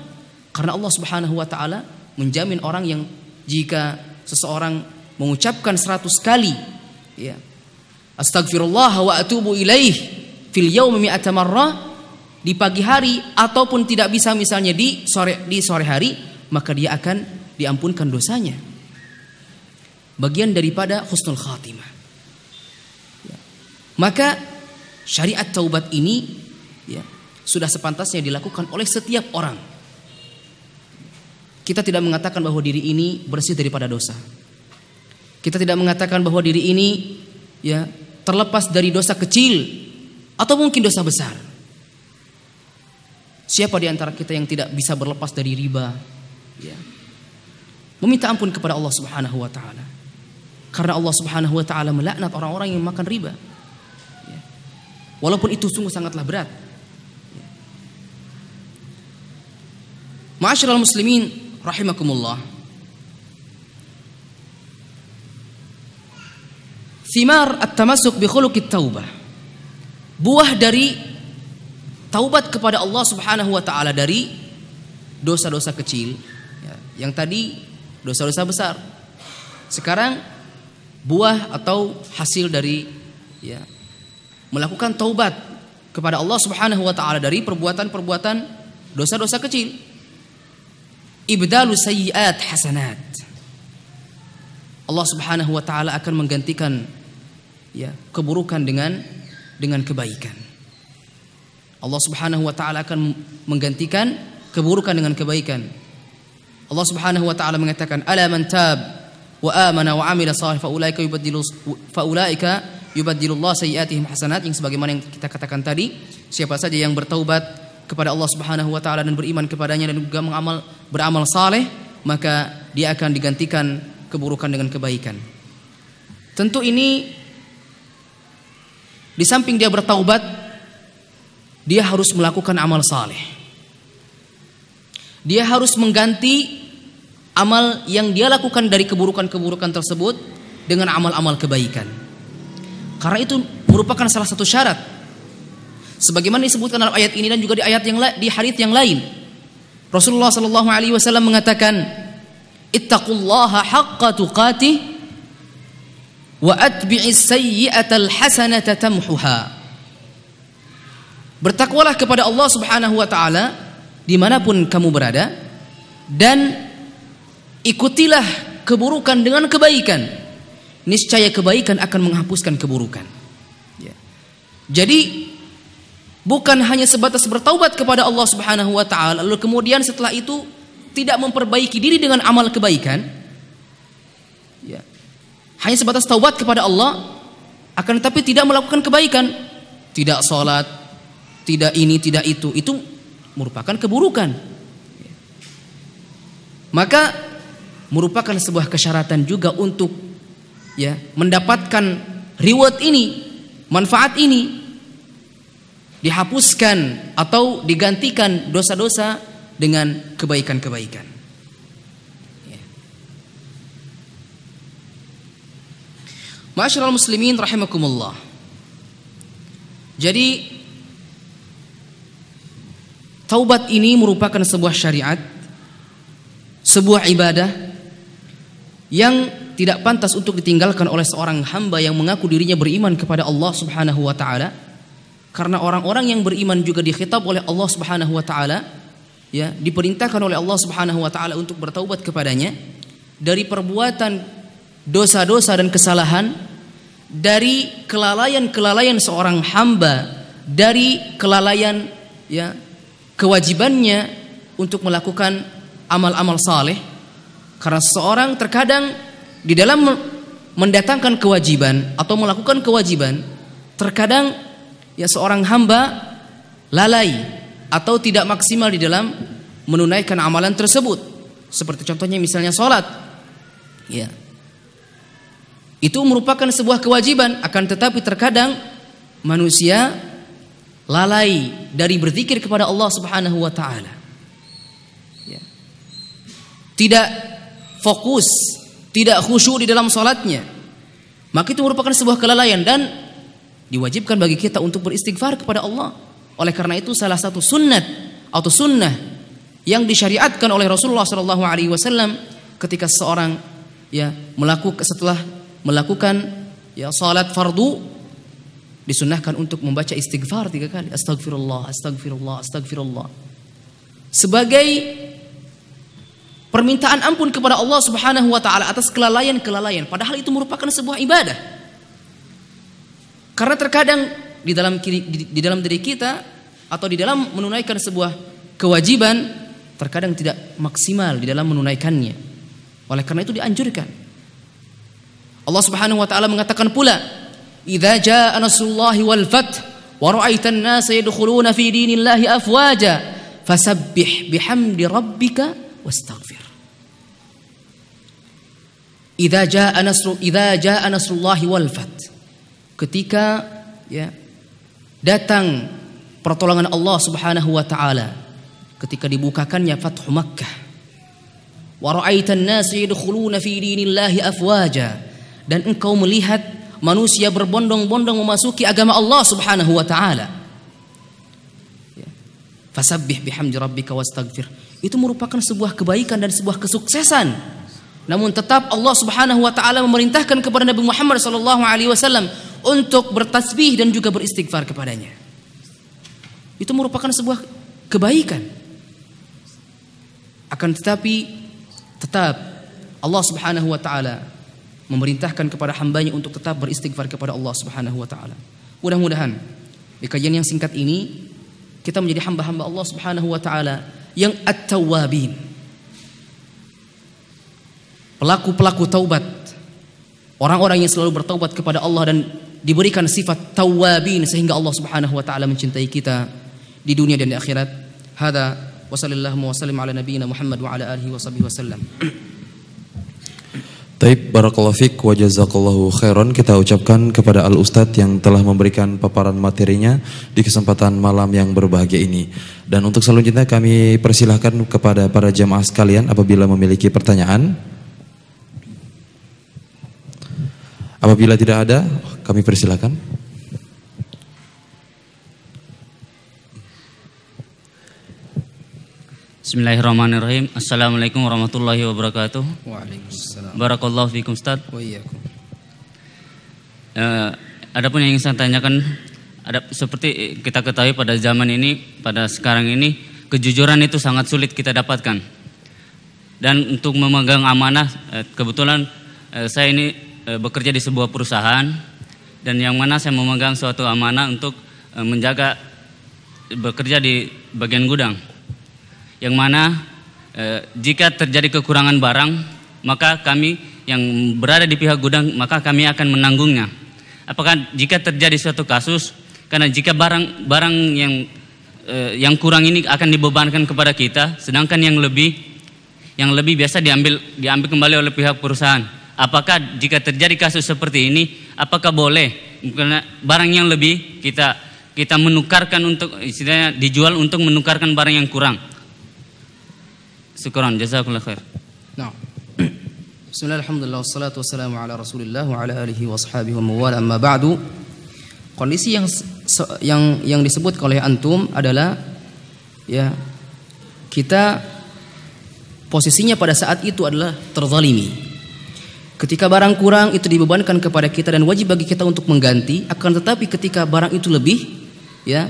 karena Allah subhanahu wa taala menjamin orang yang jika seseorang mengucapkan seratus kali ya astagfirullah wa atubu ilaih fil yaumi mi'ata di pagi hari ataupun tidak bisa misalnya di sore di sore hari maka dia akan diampunkan dosanya bagian daripada khusnul khatimah. Maka syariat taubat ini ya, sudah sepantasnya dilakukan oleh setiap orang. Kita tidak mengatakan bahwa diri ini bersih daripada dosa. Kita tidak mengatakan bahwa diri ini ya terlepas dari dosa kecil atau mungkin dosa besar. Siapa di antara kita yang tidak bisa berlepas dari riba? Ya. Meminta ampun kepada Allah Subhanahu wa taala. Karena Allah Subhanahu wa taala melaknat orang-orang yang makan riba. Ya. Walaupun itu sungguh sangatlah berat. Ya. Ma'asyiral muslimin rahimakumullah. Simar at-tamasuk bi khuluqit taubah. Buah dari taubat kepada Allah Subhanahu wa taala dari dosa-dosa kecil ya. yang tadi dosa-dosa besar. Sekarang buah atau hasil dari ya melakukan taubat kepada Allah Subhanahu wa taala dari perbuatan-perbuatan dosa-dosa kecil. Ibdalu sayyiat hasanat. Allah Subhanahu wa taala akan menggantikan ya keburukan dengan dengan kebaikan. Allah Subhanahu wa taala akan menggantikan keburukan dengan kebaikan. Allah Subhanahu wa taala mengatakan, "Ala man tab wa amana wa amila salih faulaika yubaddilu faulaika Allah sayyiatihim hasanat yang sebagaimana yang kita katakan tadi siapa saja yang bertaubat kepada Allah Subhanahu wa taala dan beriman kepadanya dan juga mengamal beramal saleh maka dia akan digantikan keburukan dengan kebaikan tentu ini di samping dia bertaubat dia harus melakukan amal saleh dia harus mengganti amal yang dia lakukan dari keburukan-keburukan tersebut dengan amal-amal kebaikan. Karena itu merupakan salah satu syarat. Sebagaimana disebutkan dalam ayat ini dan juga di ayat yang di hadis yang lain. Rasulullah sallallahu alaihi wasallam mengatakan, "Ittaqullaha haqqa tuqati wa atbi'is sayyi'ata al tamhuha." Bertakwalah kepada Allah Subhanahu wa taala dimanapun kamu berada dan Ikutilah keburukan dengan kebaikan. Niscaya kebaikan akan menghapuskan keburukan. Ya. Jadi bukan hanya sebatas bertaubat kepada Allah Subhanahu wa taala lalu kemudian setelah itu tidak memperbaiki diri dengan amal kebaikan. Ya. Hanya sebatas taubat kepada Allah akan tetapi tidak melakukan kebaikan, tidak sholat, tidak ini, tidak itu. Itu merupakan keburukan. Ya. Maka merupakan sebuah kesyaratan juga untuk ya mendapatkan reward ini, manfaat ini dihapuskan atau digantikan dosa-dosa dengan kebaikan-kebaikan. Ya. muslimin rahimakumullah. Jadi taubat ini merupakan sebuah syariat, sebuah ibadah yang tidak pantas untuk ditinggalkan oleh seorang hamba yang mengaku dirinya beriman kepada Allah Subhanahu wa taala karena orang-orang yang beriman juga dikhitab oleh Allah Subhanahu wa taala ya diperintahkan oleh Allah Subhanahu wa taala untuk bertaubat kepadanya dari perbuatan dosa-dosa dan kesalahan dari kelalaian-kelalaian seorang hamba dari kelalaian ya kewajibannya untuk melakukan amal-amal saleh karena seorang terkadang di dalam mendatangkan kewajiban atau melakukan kewajiban, terkadang ya seorang hamba lalai atau tidak maksimal di dalam menunaikan amalan tersebut. Seperti contohnya misalnya sholat. Ya. Itu merupakan sebuah kewajiban, akan tetapi terkadang manusia lalai dari berzikir kepada Allah Subhanahu wa taala. Ya. Tidak fokus, tidak khusyuk di dalam sholatnya, maka itu merupakan sebuah kelalaian dan diwajibkan bagi kita untuk beristighfar kepada Allah. Oleh karena itu salah satu sunnat atau sunnah yang disyariatkan oleh Rasulullah Shallallahu Alaihi Wasallam ketika seorang ya melakukan setelah melakukan ya salat fardu disunnahkan untuk membaca istighfar tiga kali. Astagfirullah, astagfirullah, astagfirullah. Sebagai permintaan ampun kepada Allah Subhanahu wa taala atas kelalaian-kelalaian padahal itu merupakan sebuah ibadah. Karena terkadang di dalam di dalam diri kita atau di dalam menunaikan sebuah kewajiban terkadang tidak maksimal di dalam menunaikannya. Oleh karena itu dianjurkan. Allah Subhanahu wa taala mengatakan pula, "Idza jaa nasrullahi wal fath wa ra'aitan fi dinillahi afwaja fasabbih bihamdi rabbika wastaghfir." Idza jaa nasru idza jaa nasrullahi wal fat Ketika ya datang pertolongan Allah Subhanahu wa taala ketika dibukakannya Fathu Makkah. Wa ra'aitan nas yadkhuluna fi dinillahi afwaja dan engkau melihat manusia berbondong-bondong memasuki agama Allah Subhanahu wa taala. Ya. Fasabbih bihamdi rabbika wastaghfir. Itu merupakan sebuah kebaikan dan sebuah kesuksesan namun tetap Allah Subhanahu wa taala memerintahkan kepada Nabi Muhammad sallallahu alaihi wasallam untuk bertasbih dan juga beristighfar kepadanya. Itu merupakan sebuah kebaikan. Akan tetapi tetap Allah Subhanahu wa taala memerintahkan kepada hambanya untuk tetap beristighfar kepada Allah Subhanahu wa taala. Mudah-mudahan di kajian yang singkat ini kita menjadi hamba-hamba Allah Subhanahu wa taala yang at-tawwabin Pelaku-pelaku taubat. Orang-orang yang selalu bertaubat kepada Allah dan diberikan sifat tawabin sehingga Allah Subhanahu wa taala mencintai kita di dunia dan di akhirat. Hada wa sallallahu wa sallim ala nabiyina Muhammad wa ala alihi wa sahbihi wasallam. Taib barakallahu fiq wa jazakallahu khairan kita ucapkan kepada Al Ustadz yang telah memberikan paparan materinya di kesempatan malam yang berbahagia ini. Dan untuk selanjutnya kami persilahkan kepada para jemaah sekalian apabila memiliki pertanyaan. Apabila tidak ada, kami persilakan. Bismillahirrahmanirrahim. Assalamualaikum warahmatullahi wabarakatuh. Waalaikumsalam. Barakallahu fiikum Ustaz. Wa iyyakum. Uh, adapun yang ingin saya tanyakan ada seperti kita ketahui pada zaman ini, pada sekarang ini kejujuran itu sangat sulit kita dapatkan. Dan untuk memegang amanah eh, kebetulan uh, saya ini Eh, bekerja di sebuah perusahaan dan yang mana saya memegang suatu amanah untuk eh, menjaga bekerja di bagian gudang. Yang mana eh, jika terjadi kekurangan barang, maka kami yang berada di pihak gudang maka kami akan menanggungnya. Apakah jika terjadi suatu kasus karena jika barang-barang yang yang kurang ini akan dibebankan kepada kita, sedangkan yang lebih yang lebih biasa diambil diambil kembali oleh pihak perusahaan. Apakah jika terjadi kasus seperti ini, apakah boleh barang yang lebih kita kita menukarkan untuk istilahnya dijual untuk menukarkan barang yang kurang? Syukran, jazakallah khair. Nah. Bismillah, alhamdulillah, wassalatu wassalamu ala rasulillah wa ala alihi wa wa mawala amma ba'du. Kondisi yang yang yang disebut oleh antum adalah ya kita posisinya pada saat itu adalah terzalimi Ketika barang kurang itu dibebankan kepada kita dan wajib bagi kita untuk mengganti, akan tetapi ketika barang itu lebih, ya,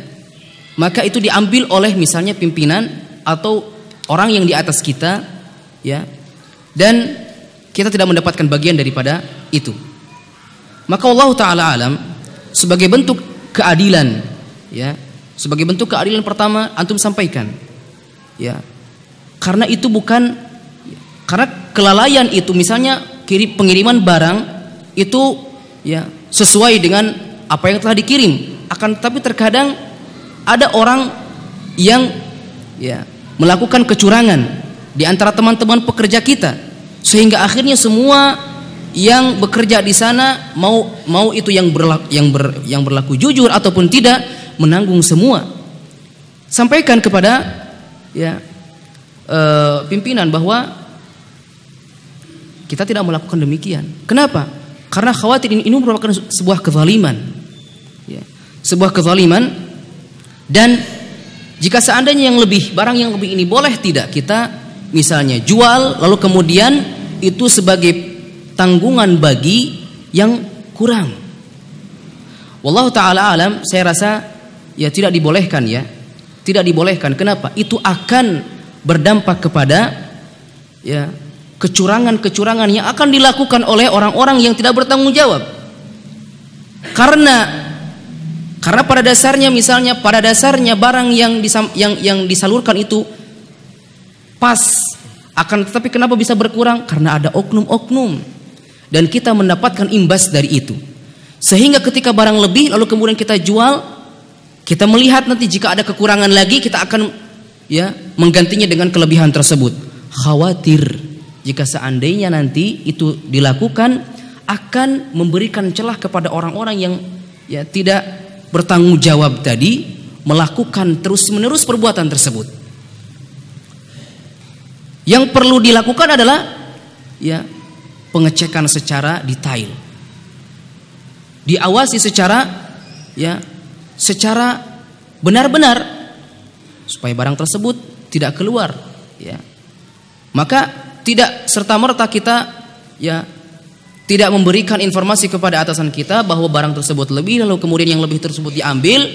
maka itu diambil oleh misalnya pimpinan atau orang yang di atas kita, ya. Dan kita tidak mendapatkan bagian daripada itu. Maka Allah taala alam sebagai bentuk keadilan, ya. Sebagai bentuk keadilan pertama antum sampaikan. Ya. Karena itu bukan karena kelalaian itu misalnya kirim pengiriman barang itu ya sesuai dengan apa yang telah dikirim. Akan tetapi terkadang ada orang yang ya melakukan kecurangan di antara teman-teman pekerja kita sehingga akhirnya semua yang bekerja di sana mau mau itu yang berlaku, yang ber, yang berlaku jujur ataupun tidak menanggung semua. Sampaikan kepada ya e, pimpinan bahwa kita tidak melakukan demikian. Kenapa? Karena khawatir ini, ini merupakan sebuah kezaliman. Ya. Sebuah kezaliman dan jika seandainya yang lebih barang yang lebih ini boleh tidak kita misalnya jual lalu kemudian itu sebagai tanggungan bagi yang kurang. Wallahu taala alam saya rasa ya tidak dibolehkan ya. Tidak dibolehkan. Kenapa? Itu akan berdampak kepada ya kecurangan-kecurangan yang akan dilakukan oleh orang-orang yang tidak bertanggung jawab. Karena karena pada dasarnya misalnya pada dasarnya barang yang disam, yang yang disalurkan itu pas akan tetapi kenapa bisa berkurang? Karena ada oknum-oknum dan kita mendapatkan imbas dari itu. Sehingga ketika barang lebih lalu kemudian kita jual, kita melihat nanti jika ada kekurangan lagi kita akan ya menggantinya dengan kelebihan tersebut. Khawatir jika seandainya nanti itu dilakukan akan memberikan celah kepada orang-orang yang ya tidak bertanggung jawab tadi melakukan terus-menerus perbuatan tersebut. Yang perlu dilakukan adalah ya pengecekan secara detail. Diawasi secara ya secara benar-benar supaya barang tersebut tidak keluar ya. Maka tidak serta-merta kita ya tidak memberikan informasi kepada atasan kita bahwa barang tersebut lebih lalu kemudian yang lebih tersebut diambil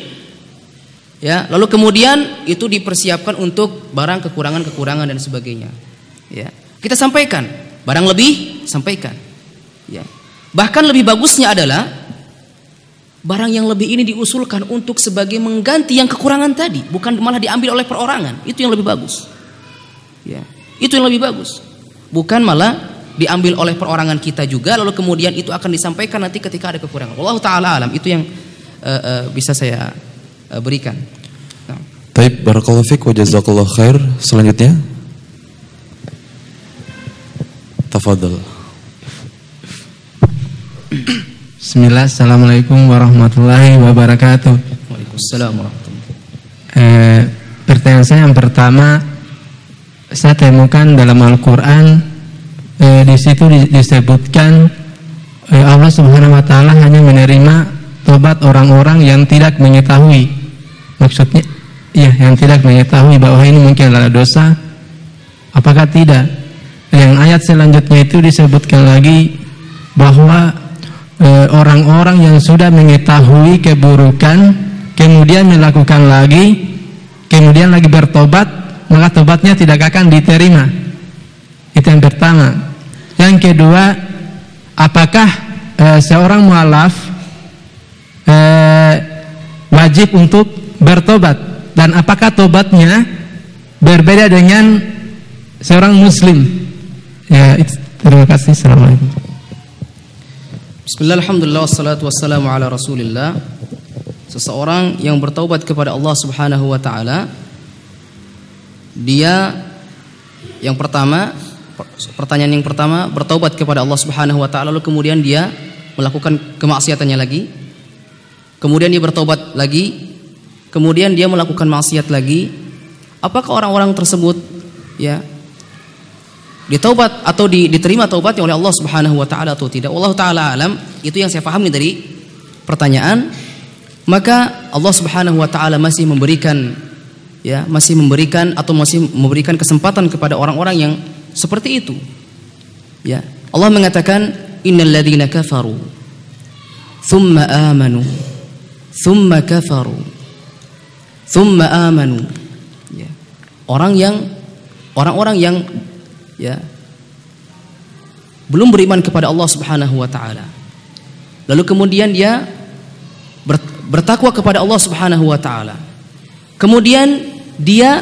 ya lalu kemudian itu dipersiapkan untuk barang kekurangan-kekurangan dan sebagainya ya kita sampaikan barang lebih sampaikan ya bahkan lebih bagusnya adalah barang yang lebih ini diusulkan untuk sebagai mengganti yang kekurangan tadi bukan malah diambil oleh perorangan itu yang lebih bagus ya itu yang lebih bagus bukan malah diambil oleh perorangan kita juga lalu kemudian itu akan disampaikan nanti ketika ada kekurangan. Allah taala alam itu yang uh, uh, bisa saya uh, berikan. Nah. Baik, Taib barakallahu fiik wa jazakallahu khair. Selanjutnya Tafadhol. Bismillah, Assalamualaikum warahmatullahi wabarakatuh. Waalaikumsalam warahmatullahi wabarakatuh. Eh, pertanyaan saya yang pertama, saya temukan dalam Al-Quran eh, di situ disebutkan eh, Allah Subhanahu Wa Taala hanya menerima tobat orang-orang yang tidak mengetahui maksudnya ya yang tidak mengetahui bahwa ini mungkin adalah dosa apakah tidak yang ayat selanjutnya itu disebutkan lagi bahwa eh, orang-orang eh, yang sudah mengetahui keburukan kemudian melakukan lagi kemudian lagi bertobat maka tobatnya tidak akan diterima. Itu yang pertama. Yang kedua, apakah e, seorang mualaf e, wajib untuk bertobat dan apakah tobatnya berbeda dengan seorang muslim? Ya, itu, terima kasih. Assalamualaikum. Bismillah, alhamdulillah, wassalatu wassalamu ala rasulillah Seseorang yang bertaubat kepada Allah subhanahu wa ta'ala dia yang pertama pertanyaan yang pertama bertaubat kepada Allah Subhanahu wa taala lalu kemudian dia melakukan kemaksiatannya lagi. Kemudian dia bertobat lagi. Kemudian dia melakukan maksiat lagi. Apakah orang-orang tersebut ya ditaubat atau di, diterima taubatnya oleh Allah Subhanahu wa taala atau tidak? Allah taala alam. Itu yang saya pahami dari pertanyaan. Maka Allah Subhanahu wa taala masih memberikan ya masih memberikan atau masih memberikan kesempatan kepada orang-orang yang seperti itu. Ya. Allah mengatakan innalladzina kafaru thumma amanu thumma kafaru thumma amanu ya. Orang yang orang-orang yang ya belum beriman kepada Allah Subhanahu wa taala. Lalu kemudian dia bertakwa kepada Allah Subhanahu wa taala. Kemudian dia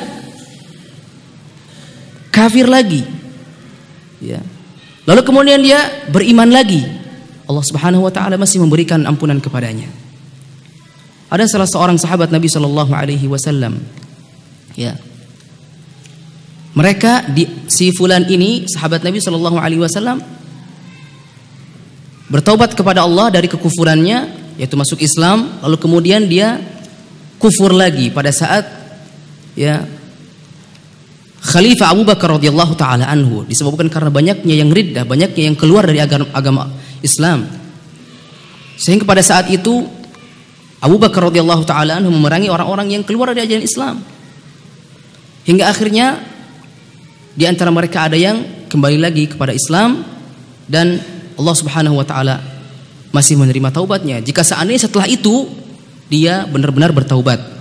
kafir lagi. Ya. Lalu kemudian dia beriman lagi. Allah Subhanahu wa taala masih memberikan ampunan kepadanya. Ada salah seorang sahabat Nabi Shallallahu alaihi wasallam. Ya. Mereka di, si fulan ini sahabat Nabi Shallallahu alaihi wasallam bertaubat kepada Allah dari kekufurannya yaitu masuk Islam lalu kemudian dia kufur lagi pada saat ya Khalifah Abu Bakar radhiyallahu taala anhu disebabkan karena banyaknya yang riddah, banyaknya yang keluar dari agama, agama Islam. Sehingga pada saat itu Abu Bakar radhiyallahu taala anhu memerangi orang-orang yang keluar dari ajaran Islam. Hingga akhirnya di antara mereka ada yang kembali lagi kepada Islam dan Allah Subhanahu wa taala masih menerima taubatnya. Jika seandainya setelah itu dia benar-benar bertaubat.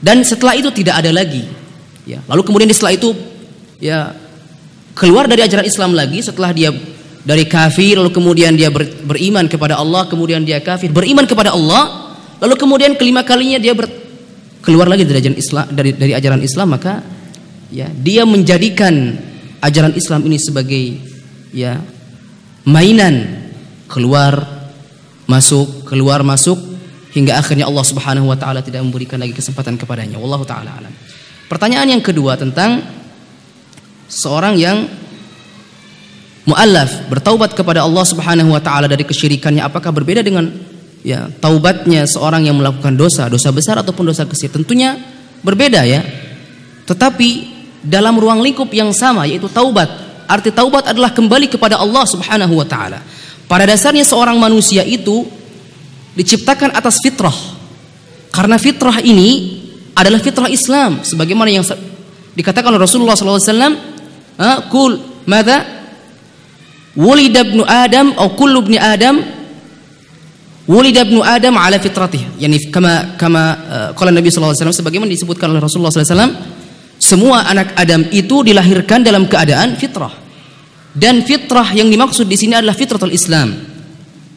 Dan setelah itu tidak ada lagi. Ya, lalu kemudian setelah itu ya keluar dari ajaran Islam lagi setelah dia dari kafir lalu kemudian dia ber, beriman kepada Allah kemudian dia kafir beriman kepada Allah lalu kemudian kelima kalinya dia ber, keluar lagi dari ajaran Islam dari dari ajaran Islam maka ya dia menjadikan ajaran Islam ini sebagai ya mainan keluar masuk keluar masuk hingga akhirnya Allah Subhanahu wa taala tidak memberikan lagi kesempatan kepadanya. Wallahu taala alam. Pertanyaan yang kedua tentang seorang yang muallaf bertaubat kepada Allah Subhanahu wa taala dari kesyirikannya apakah berbeda dengan ya taubatnya seorang yang melakukan dosa, dosa besar ataupun dosa kecil? Tentunya berbeda ya. Tetapi dalam ruang lingkup yang sama yaitu taubat. Arti taubat adalah kembali kepada Allah Subhanahu wa taala. Pada dasarnya seorang manusia itu diciptakan atas fitrah. Karena fitrah ini adalah fitrah Islam sebagaimana yang dikatakan oleh Rasulullah SAW kul mada wulid ibnu adam atau kul ibni adam wulid ibnu adam ala fitratih yani kama kama uh, Nabi SAW sebagaimana disebutkan oleh Rasulullah SAW semua anak Adam itu dilahirkan dalam keadaan fitrah dan fitrah yang dimaksud di sini adalah fitratul Islam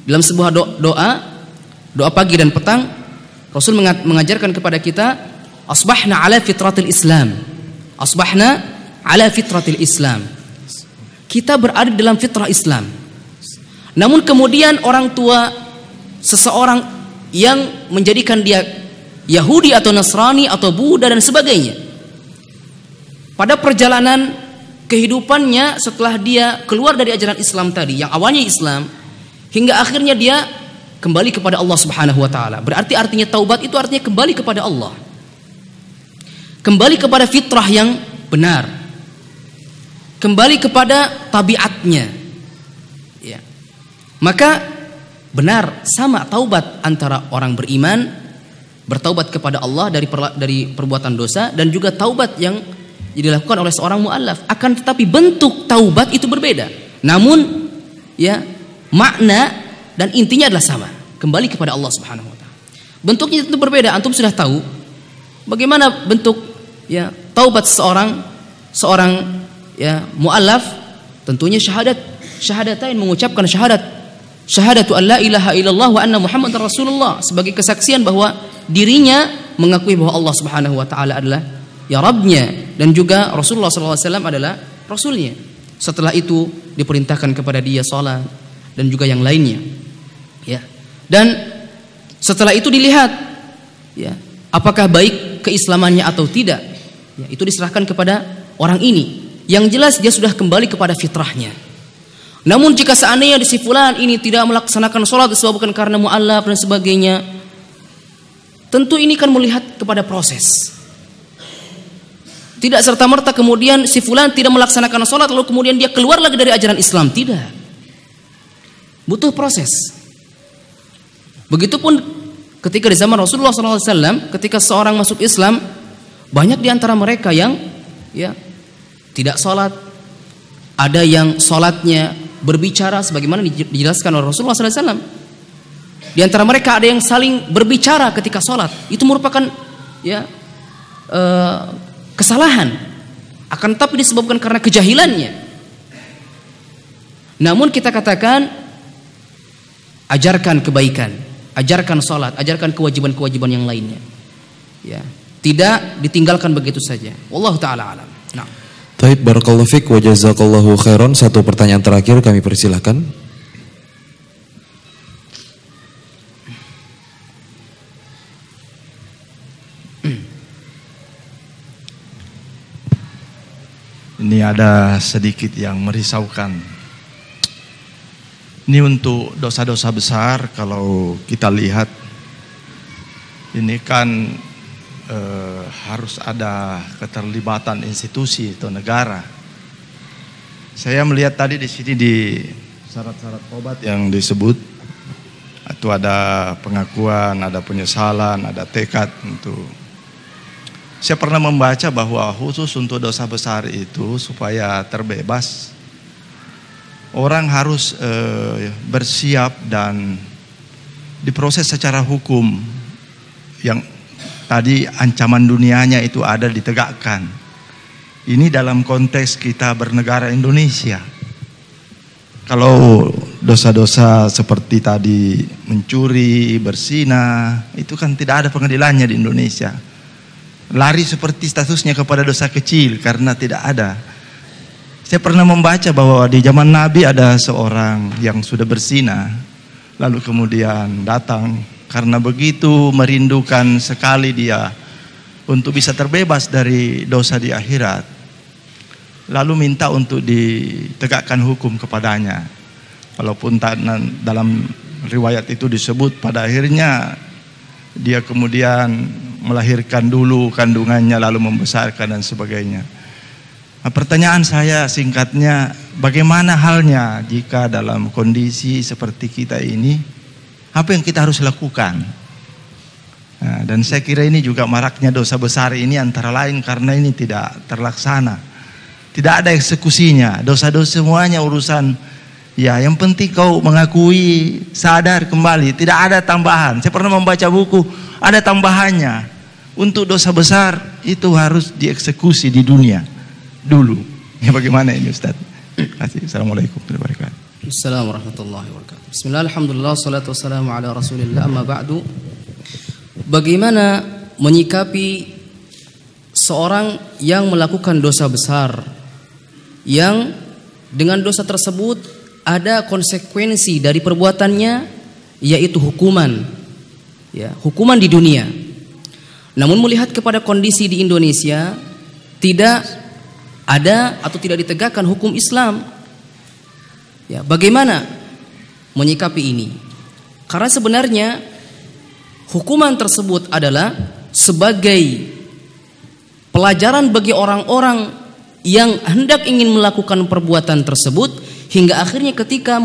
dalam sebuah doa doa pagi dan petang Rasul mengajarkan kepada kita asbahna ala fitratil Islam asbahna ala fitratil Islam kita berada dalam fitrah Islam namun kemudian orang tua seseorang yang menjadikan dia Yahudi atau Nasrani atau Buddha dan sebagainya pada perjalanan kehidupannya setelah dia keluar dari ajaran Islam tadi yang awalnya Islam hingga akhirnya dia kembali kepada Allah Subhanahu wa taala. Berarti artinya taubat itu artinya kembali kepada Allah. Kembali kepada fitrah yang benar. Kembali kepada tabiatnya. Ya. Maka benar sama taubat antara orang beriman bertaubat kepada Allah dari per dari perbuatan dosa dan juga taubat yang dilakukan oleh seorang mualaf akan tetapi bentuk taubat itu berbeda namun ya makna dan intinya adalah sama, kembali kepada Allah Subhanahu wa taala. Bentuknya tentu berbeda, antum sudah tahu bagaimana bentuk ya taubat seorang seorang ya muallaf tentunya syahadat syahadatain mengucapkan syahadat syahadatu alla ilaha illallah wa anna muhammad rasulullah sebagai kesaksian bahwa dirinya mengakui bahwa Allah Subhanahu wa taala adalah ya Rabbnya dan juga Rasulullah SAW adalah Rasulnya setelah itu diperintahkan kepada dia sholat dan juga yang lainnya ya dan setelah itu dilihat ya apakah baik keislamannya atau tidak ya, itu diserahkan kepada orang ini yang jelas dia sudah kembali kepada fitrahnya namun jika seandainya di sifulan ini tidak melaksanakan sholat disebabkan karena mu'alaf dan sebagainya tentu ini kan melihat kepada proses tidak serta-merta kemudian si fulan tidak melaksanakan sholat lalu kemudian dia keluar lagi dari ajaran Islam tidak butuh proses Begitupun ketika di zaman Rasulullah SAW, ketika seorang masuk Islam, banyak di antara mereka yang ya tidak sholat, ada yang sholatnya berbicara sebagaimana dijelaskan oleh Rasulullah SAW. Di antara mereka ada yang saling berbicara ketika sholat. Itu merupakan ya e, kesalahan. Akan tetapi disebabkan karena kejahilannya. Namun kita katakan ajarkan kebaikan ajarkan salat, ajarkan kewajiban-kewajiban yang lainnya. Ya, tidak ditinggalkan begitu saja. Allah taala alam. Nah. Taib barakallahu fiq wa jazakallahu khairan. Satu pertanyaan terakhir kami persilahkan. Ini ada sedikit yang merisaukan ini untuk dosa-dosa besar kalau kita lihat ini kan eh, harus ada keterlibatan institusi atau negara. Saya melihat tadi di sini di syarat-syarat obat yang disebut itu ada pengakuan, ada penyesalan, ada tekad untuk saya pernah membaca bahwa khusus untuk dosa besar itu supaya terbebas orang harus eh, bersiap dan diproses secara hukum yang tadi ancaman dunianya itu ada ditegakkan. Ini dalam konteks kita bernegara Indonesia. Kalau dosa-dosa seperti tadi mencuri, bersina, itu kan tidak ada pengadilannya di Indonesia. Lari seperti statusnya kepada dosa kecil karena tidak ada saya pernah membaca bahwa di zaman Nabi ada seorang yang sudah bersina, lalu kemudian datang karena begitu merindukan sekali dia untuk bisa terbebas dari dosa di akhirat. Lalu minta untuk ditegakkan hukum kepadanya. Walaupun dalam riwayat itu disebut pada akhirnya dia kemudian melahirkan dulu kandungannya lalu membesarkan dan sebagainya. Nah, pertanyaan saya singkatnya, bagaimana halnya jika dalam kondisi seperti kita ini, apa yang kita harus lakukan? Nah, dan saya kira ini juga maraknya dosa besar ini antara lain karena ini tidak terlaksana. Tidak ada eksekusinya, dosa-dosa semuanya urusan ya yang penting kau mengakui, sadar kembali, tidak ada tambahan. Saya pernah membaca buku, ada tambahannya. Untuk dosa besar itu harus dieksekusi di dunia dulu. Ya bagaimana ini Ustaz? Kasih. Assalamualaikum warahmatullahi wabarakatuh. Assalamualaikum warahmatullahi wabarakatuh. Bismillahirrahmanirrahim. alhamdulillah, salatu wassalamu ala rasulillah, amma ba'du. Bagaimana menyikapi seorang yang melakukan dosa besar yang dengan dosa tersebut ada konsekuensi dari perbuatannya yaitu hukuman ya hukuman di dunia namun melihat kepada kondisi di Indonesia tidak ada atau tidak ditegakkan hukum Islam. Ya, bagaimana menyikapi ini? Karena sebenarnya hukuman tersebut adalah sebagai pelajaran bagi orang-orang yang hendak ingin melakukan perbuatan tersebut hingga akhirnya ketika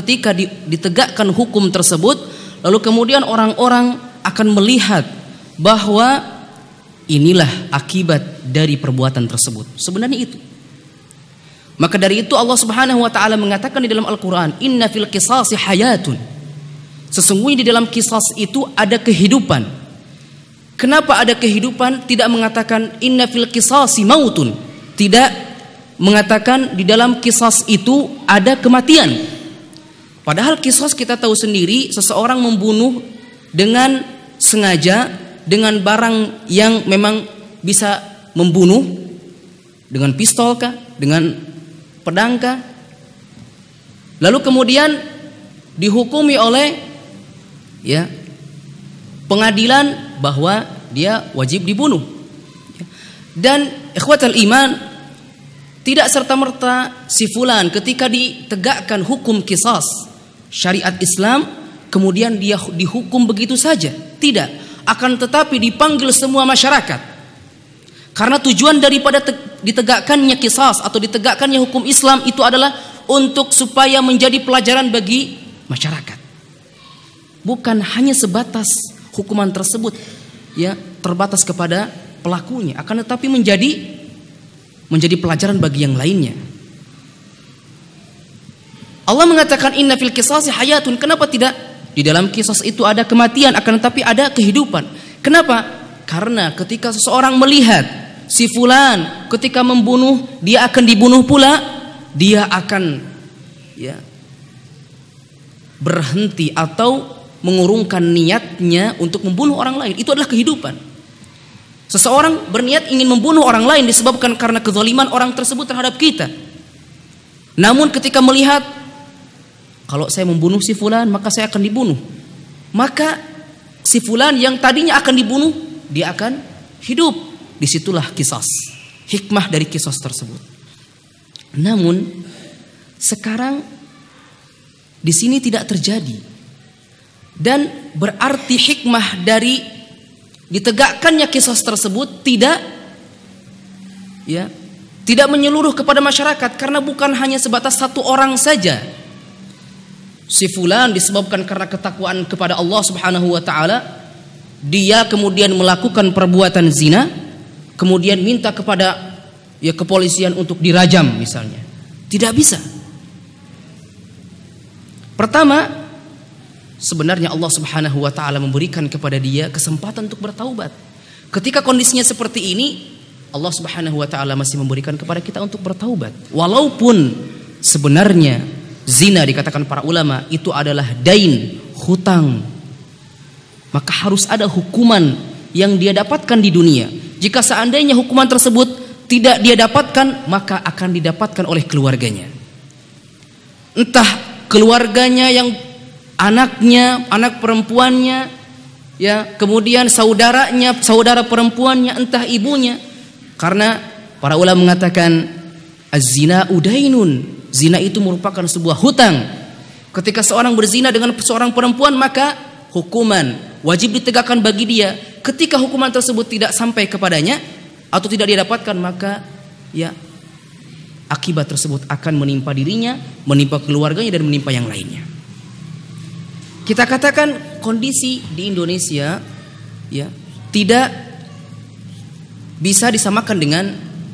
ketika ditegakkan hukum tersebut lalu kemudian orang-orang akan melihat bahwa Inilah akibat dari perbuatan tersebut. Sebenarnya itu. Maka dari itu Allah Subhanahu wa taala mengatakan di dalam Al-Qur'an, "Inna fil qisasi hayatun." Sesungguhnya di dalam kisas itu ada kehidupan. Kenapa ada kehidupan? Tidak mengatakan inna fil qisasi mautun. Tidak mengatakan di dalam kisas itu ada kematian. Padahal kisas kita tahu sendiri seseorang membunuh dengan sengaja dengan barang yang memang bisa membunuh dengan pistol kah, dengan pedang kah? Lalu kemudian dihukumi oleh ya pengadilan bahwa dia wajib dibunuh. Dan ikhwatal iman tidak serta-merta si fulan ketika ditegakkan hukum kisas syariat Islam kemudian dia dihukum begitu saja. Tidak akan tetapi dipanggil semua masyarakat. Karena tujuan daripada ditegakkannya kisah atau ditegakkannya hukum Islam itu adalah untuk supaya menjadi pelajaran bagi masyarakat. Bukan hanya sebatas hukuman tersebut ya terbatas kepada pelakunya akan tetapi menjadi menjadi pelajaran bagi yang lainnya. Allah mengatakan inna fil kisasi hayatun. Kenapa tidak di dalam kisah itu ada kematian akan tetapi ada kehidupan. Kenapa? Karena ketika seseorang melihat si fulan ketika membunuh dia akan dibunuh pula, dia akan ya berhenti atau mengurungkan niatnya untuk membunuh orang lain. Itu adalah kehidupan. Seseorang berniat ingin membunuh orang lain disebabkan karena kezaliman orang tersebut terhadap kita. Namun ketika melihat kalau saya membunuh si fulan, maka saya akan dibunuh. Maka si fulan yang tadinya akan dibunuh, dia akan hidup. Disitulah kisos. Hikmah dari kisos tersebut. Namun sekarang di sini tidak terjadi. Dan berarti hikmah dari ditegakkannya kisos tersebut tidak ya tidak menyeluruh kepada masyarakat karena bukan hanya sebatas satu orang saja si fulan disebabkan karena ketakwaan kepada Allah Subhanahu wa taala dia kemudian melakukan perbuatan zina kemudian minta kepada ya kepolisian untuk dirajam misalnya tidak bisa pertama sebenarnya Allah Subhanahu wa taala memberikan kepada dia kesempatan untuk bertaubat ketika kondisinya seperti ini Allah Subhanahu wa taala masih memberikan kepada kita untuk bertaubat walaupun sebenarnya Zina dikatakan para ulama itu adalah dain, hutang. Maka harus ada hukuman yang dia dapatkan di dunia. Jika seandainya hukuman tersebut tidak dia dapatkan, maka akan didapatkan oleh keluarganya. Entah keluarganya yang anaknya, anak perempuannya, ya, kemudian saudaranya, saudara perempuannya, entah ibunya. Karena para ulama mengatakan az-zina udainun Zina itu merupakan sebuah hutang. Ketika seorang berzina dengan seorang perempuan maka hukuman wajib ditegakkan bagi dia. Ketika hukuman tersebut tidak sampai kepadanya atau tidak dia dapatkan maka ya akibat tersebut akan menimpa dirinya, menimpa keluarganya dan menimpa yang lainnya. Kita katakan kondisi di Indonesia ya tidak bisa disamakan dengan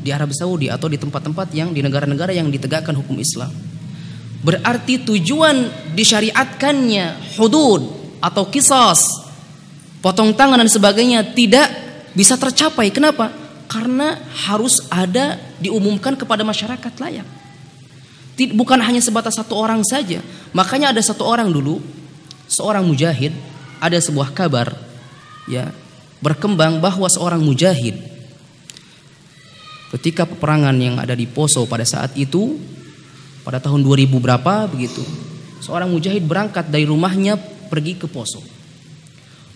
di Arab Saudi atau di tempat-tempat yang di negara-negara yang ditegakkan hukum Islam. Berarti tujuan disyariatkannya hudud atau kisos, potong tangan dan sebagainya tidak bisa tercapai. Kenapa? Karena harus ada diumumkan kepada masyarakat layak. Bukan hanya sebatas satu orang saja. Makanya ada satu orang dulu, seorang mujahid, ada sebuah kabar ya berkembang bahwa seorang mujahid Ketika peperangan yang ada di Poso pada saat itu pada tahun 2000 berapa begitu. Seorang mujahid berangkat dari rumahnya pergi ke Poso.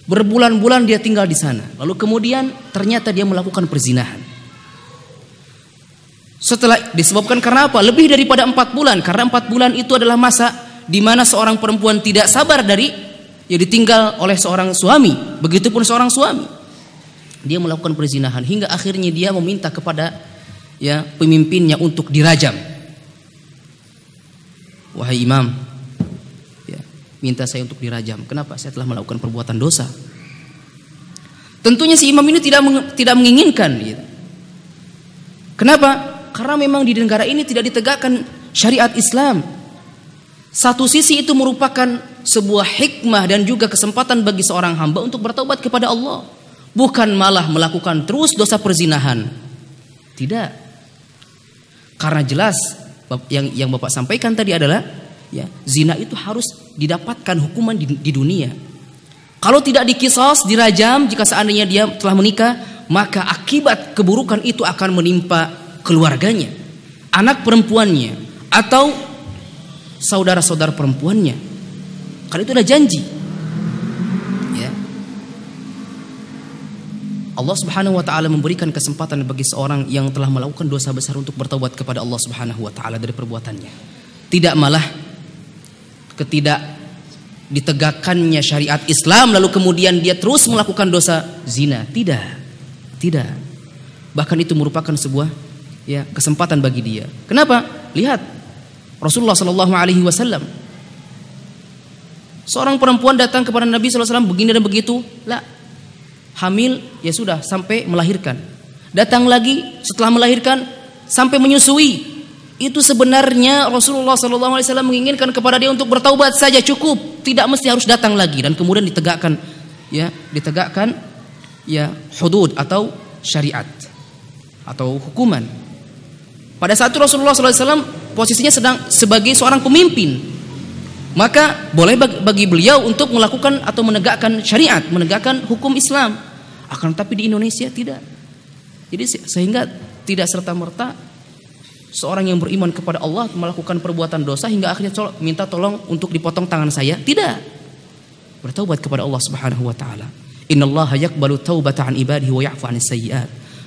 Berbulan-bulan dia tinggal di sana. Lalu kemudian ternyata dia melakukan perzinahan. Setelah disebabkan karena apa? Lebih daripada empat bulan. Karena empat bulan itu adalah masa di mana seorang perempuan tidak sabar dari ya ditinggal oleh seorang suami. Begitupun seorang suami dia melakukan perzinahan hingga akhirnya dia meminta kepada ya pemimpinnya untuk dirajam. Wahai imam, ya, minta saya untuk dirajam. Kenapa? Saya telah melakukan perbuatan dosa. Tentunya si imam ini tidak tidak menginginkan gitu. Kenapa? Karena memang di negara ini tidak ditegakkan syariat Islam. Satu sisi itu merupakan sebuah hikmah dan juga kesempatan bagi seorang hamba untuk bertobat kepada Allah bukan malah melakukan terus dosa perzinahan. Tidak. Karena jelas yang yang Bapak sampaikan tadi adalah ya, zina itu harus didapatkan hukuman di, di dunia. Kalau tidak dikisos, dirajam jika seandainya dia telah menikah, maka akibat keburukan itu akan menimpa keluarganya, anak perempuannya atau saudara-saudara perempuannya. Karena itu ada janji Allah Subhanahu wa taala memberikan kesempatan bagi seorang yang telah melakukan dosa besar untuk bertobat kepada Allah Subhanahu wa taala dari perbuatannya. Tidak malah ketidak ditegakkannya syariat Islam lalu kemudian dia terus melakukan dosa zina. Tidak. Tidak. Bahkan itu merupakan sebuah ya kesempatan bagi dia. Kenapa? Lihat Rasulullah Shallallahu alaihi wasallam Seorang perempuan datang kepada Nabi SAW begini dan begitu. Lah, hamil ya sudah sampai melahirkan datang lagi setelah melahirkan sampai menyusui itu sebenarnya Rasulullah SAW menginginkan kepada dia untuk bertaubat saja cukup tidak mesti harus datang lagi dan kemudian ditegakkan ya ditegakkan ya hudud atau syariat atau hukuman pada saat itu Rasulullah SAW posisinya sedang sebagai seorang pemimpin maka boleh bagi beliau untuk melakukan atau menegakkan syariat, menegakkan hukum Islam. Akan tetapi di Indonesia tidak. Jadi sehingga tidak serta merta seorang yang beriman kepada Allah melakukan perbuatan dosa hingga akhirnya minta tolong untuk dipotong tangan saya. Tidak. Bertaubat kepada Allah Subhanahu wa taala. Innallaha yaqbalu taubata 'an ibadihi wa ya'fu 'anis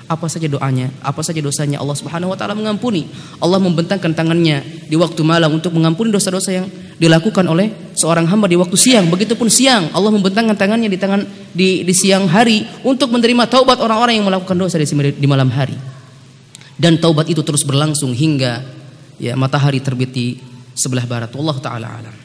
apa saja doanya, apa saja dosanya Allah Subhanahu wa taala mengampuni. Allah membentangkan tangannya di waktu malam untuk mengampuni dosa-dosa yang dilakukan oleh seorang hamba di waktu siang. Begitupun siang Allah membentangkan tangannya di tangan di, di siang hari untuk menerima taubat orang-orang yang melakukan dosa di, di malam hari. Dan taubat itu terus berlangsung hingga ya matahari terbit di sebelah barat. Allah taala alam.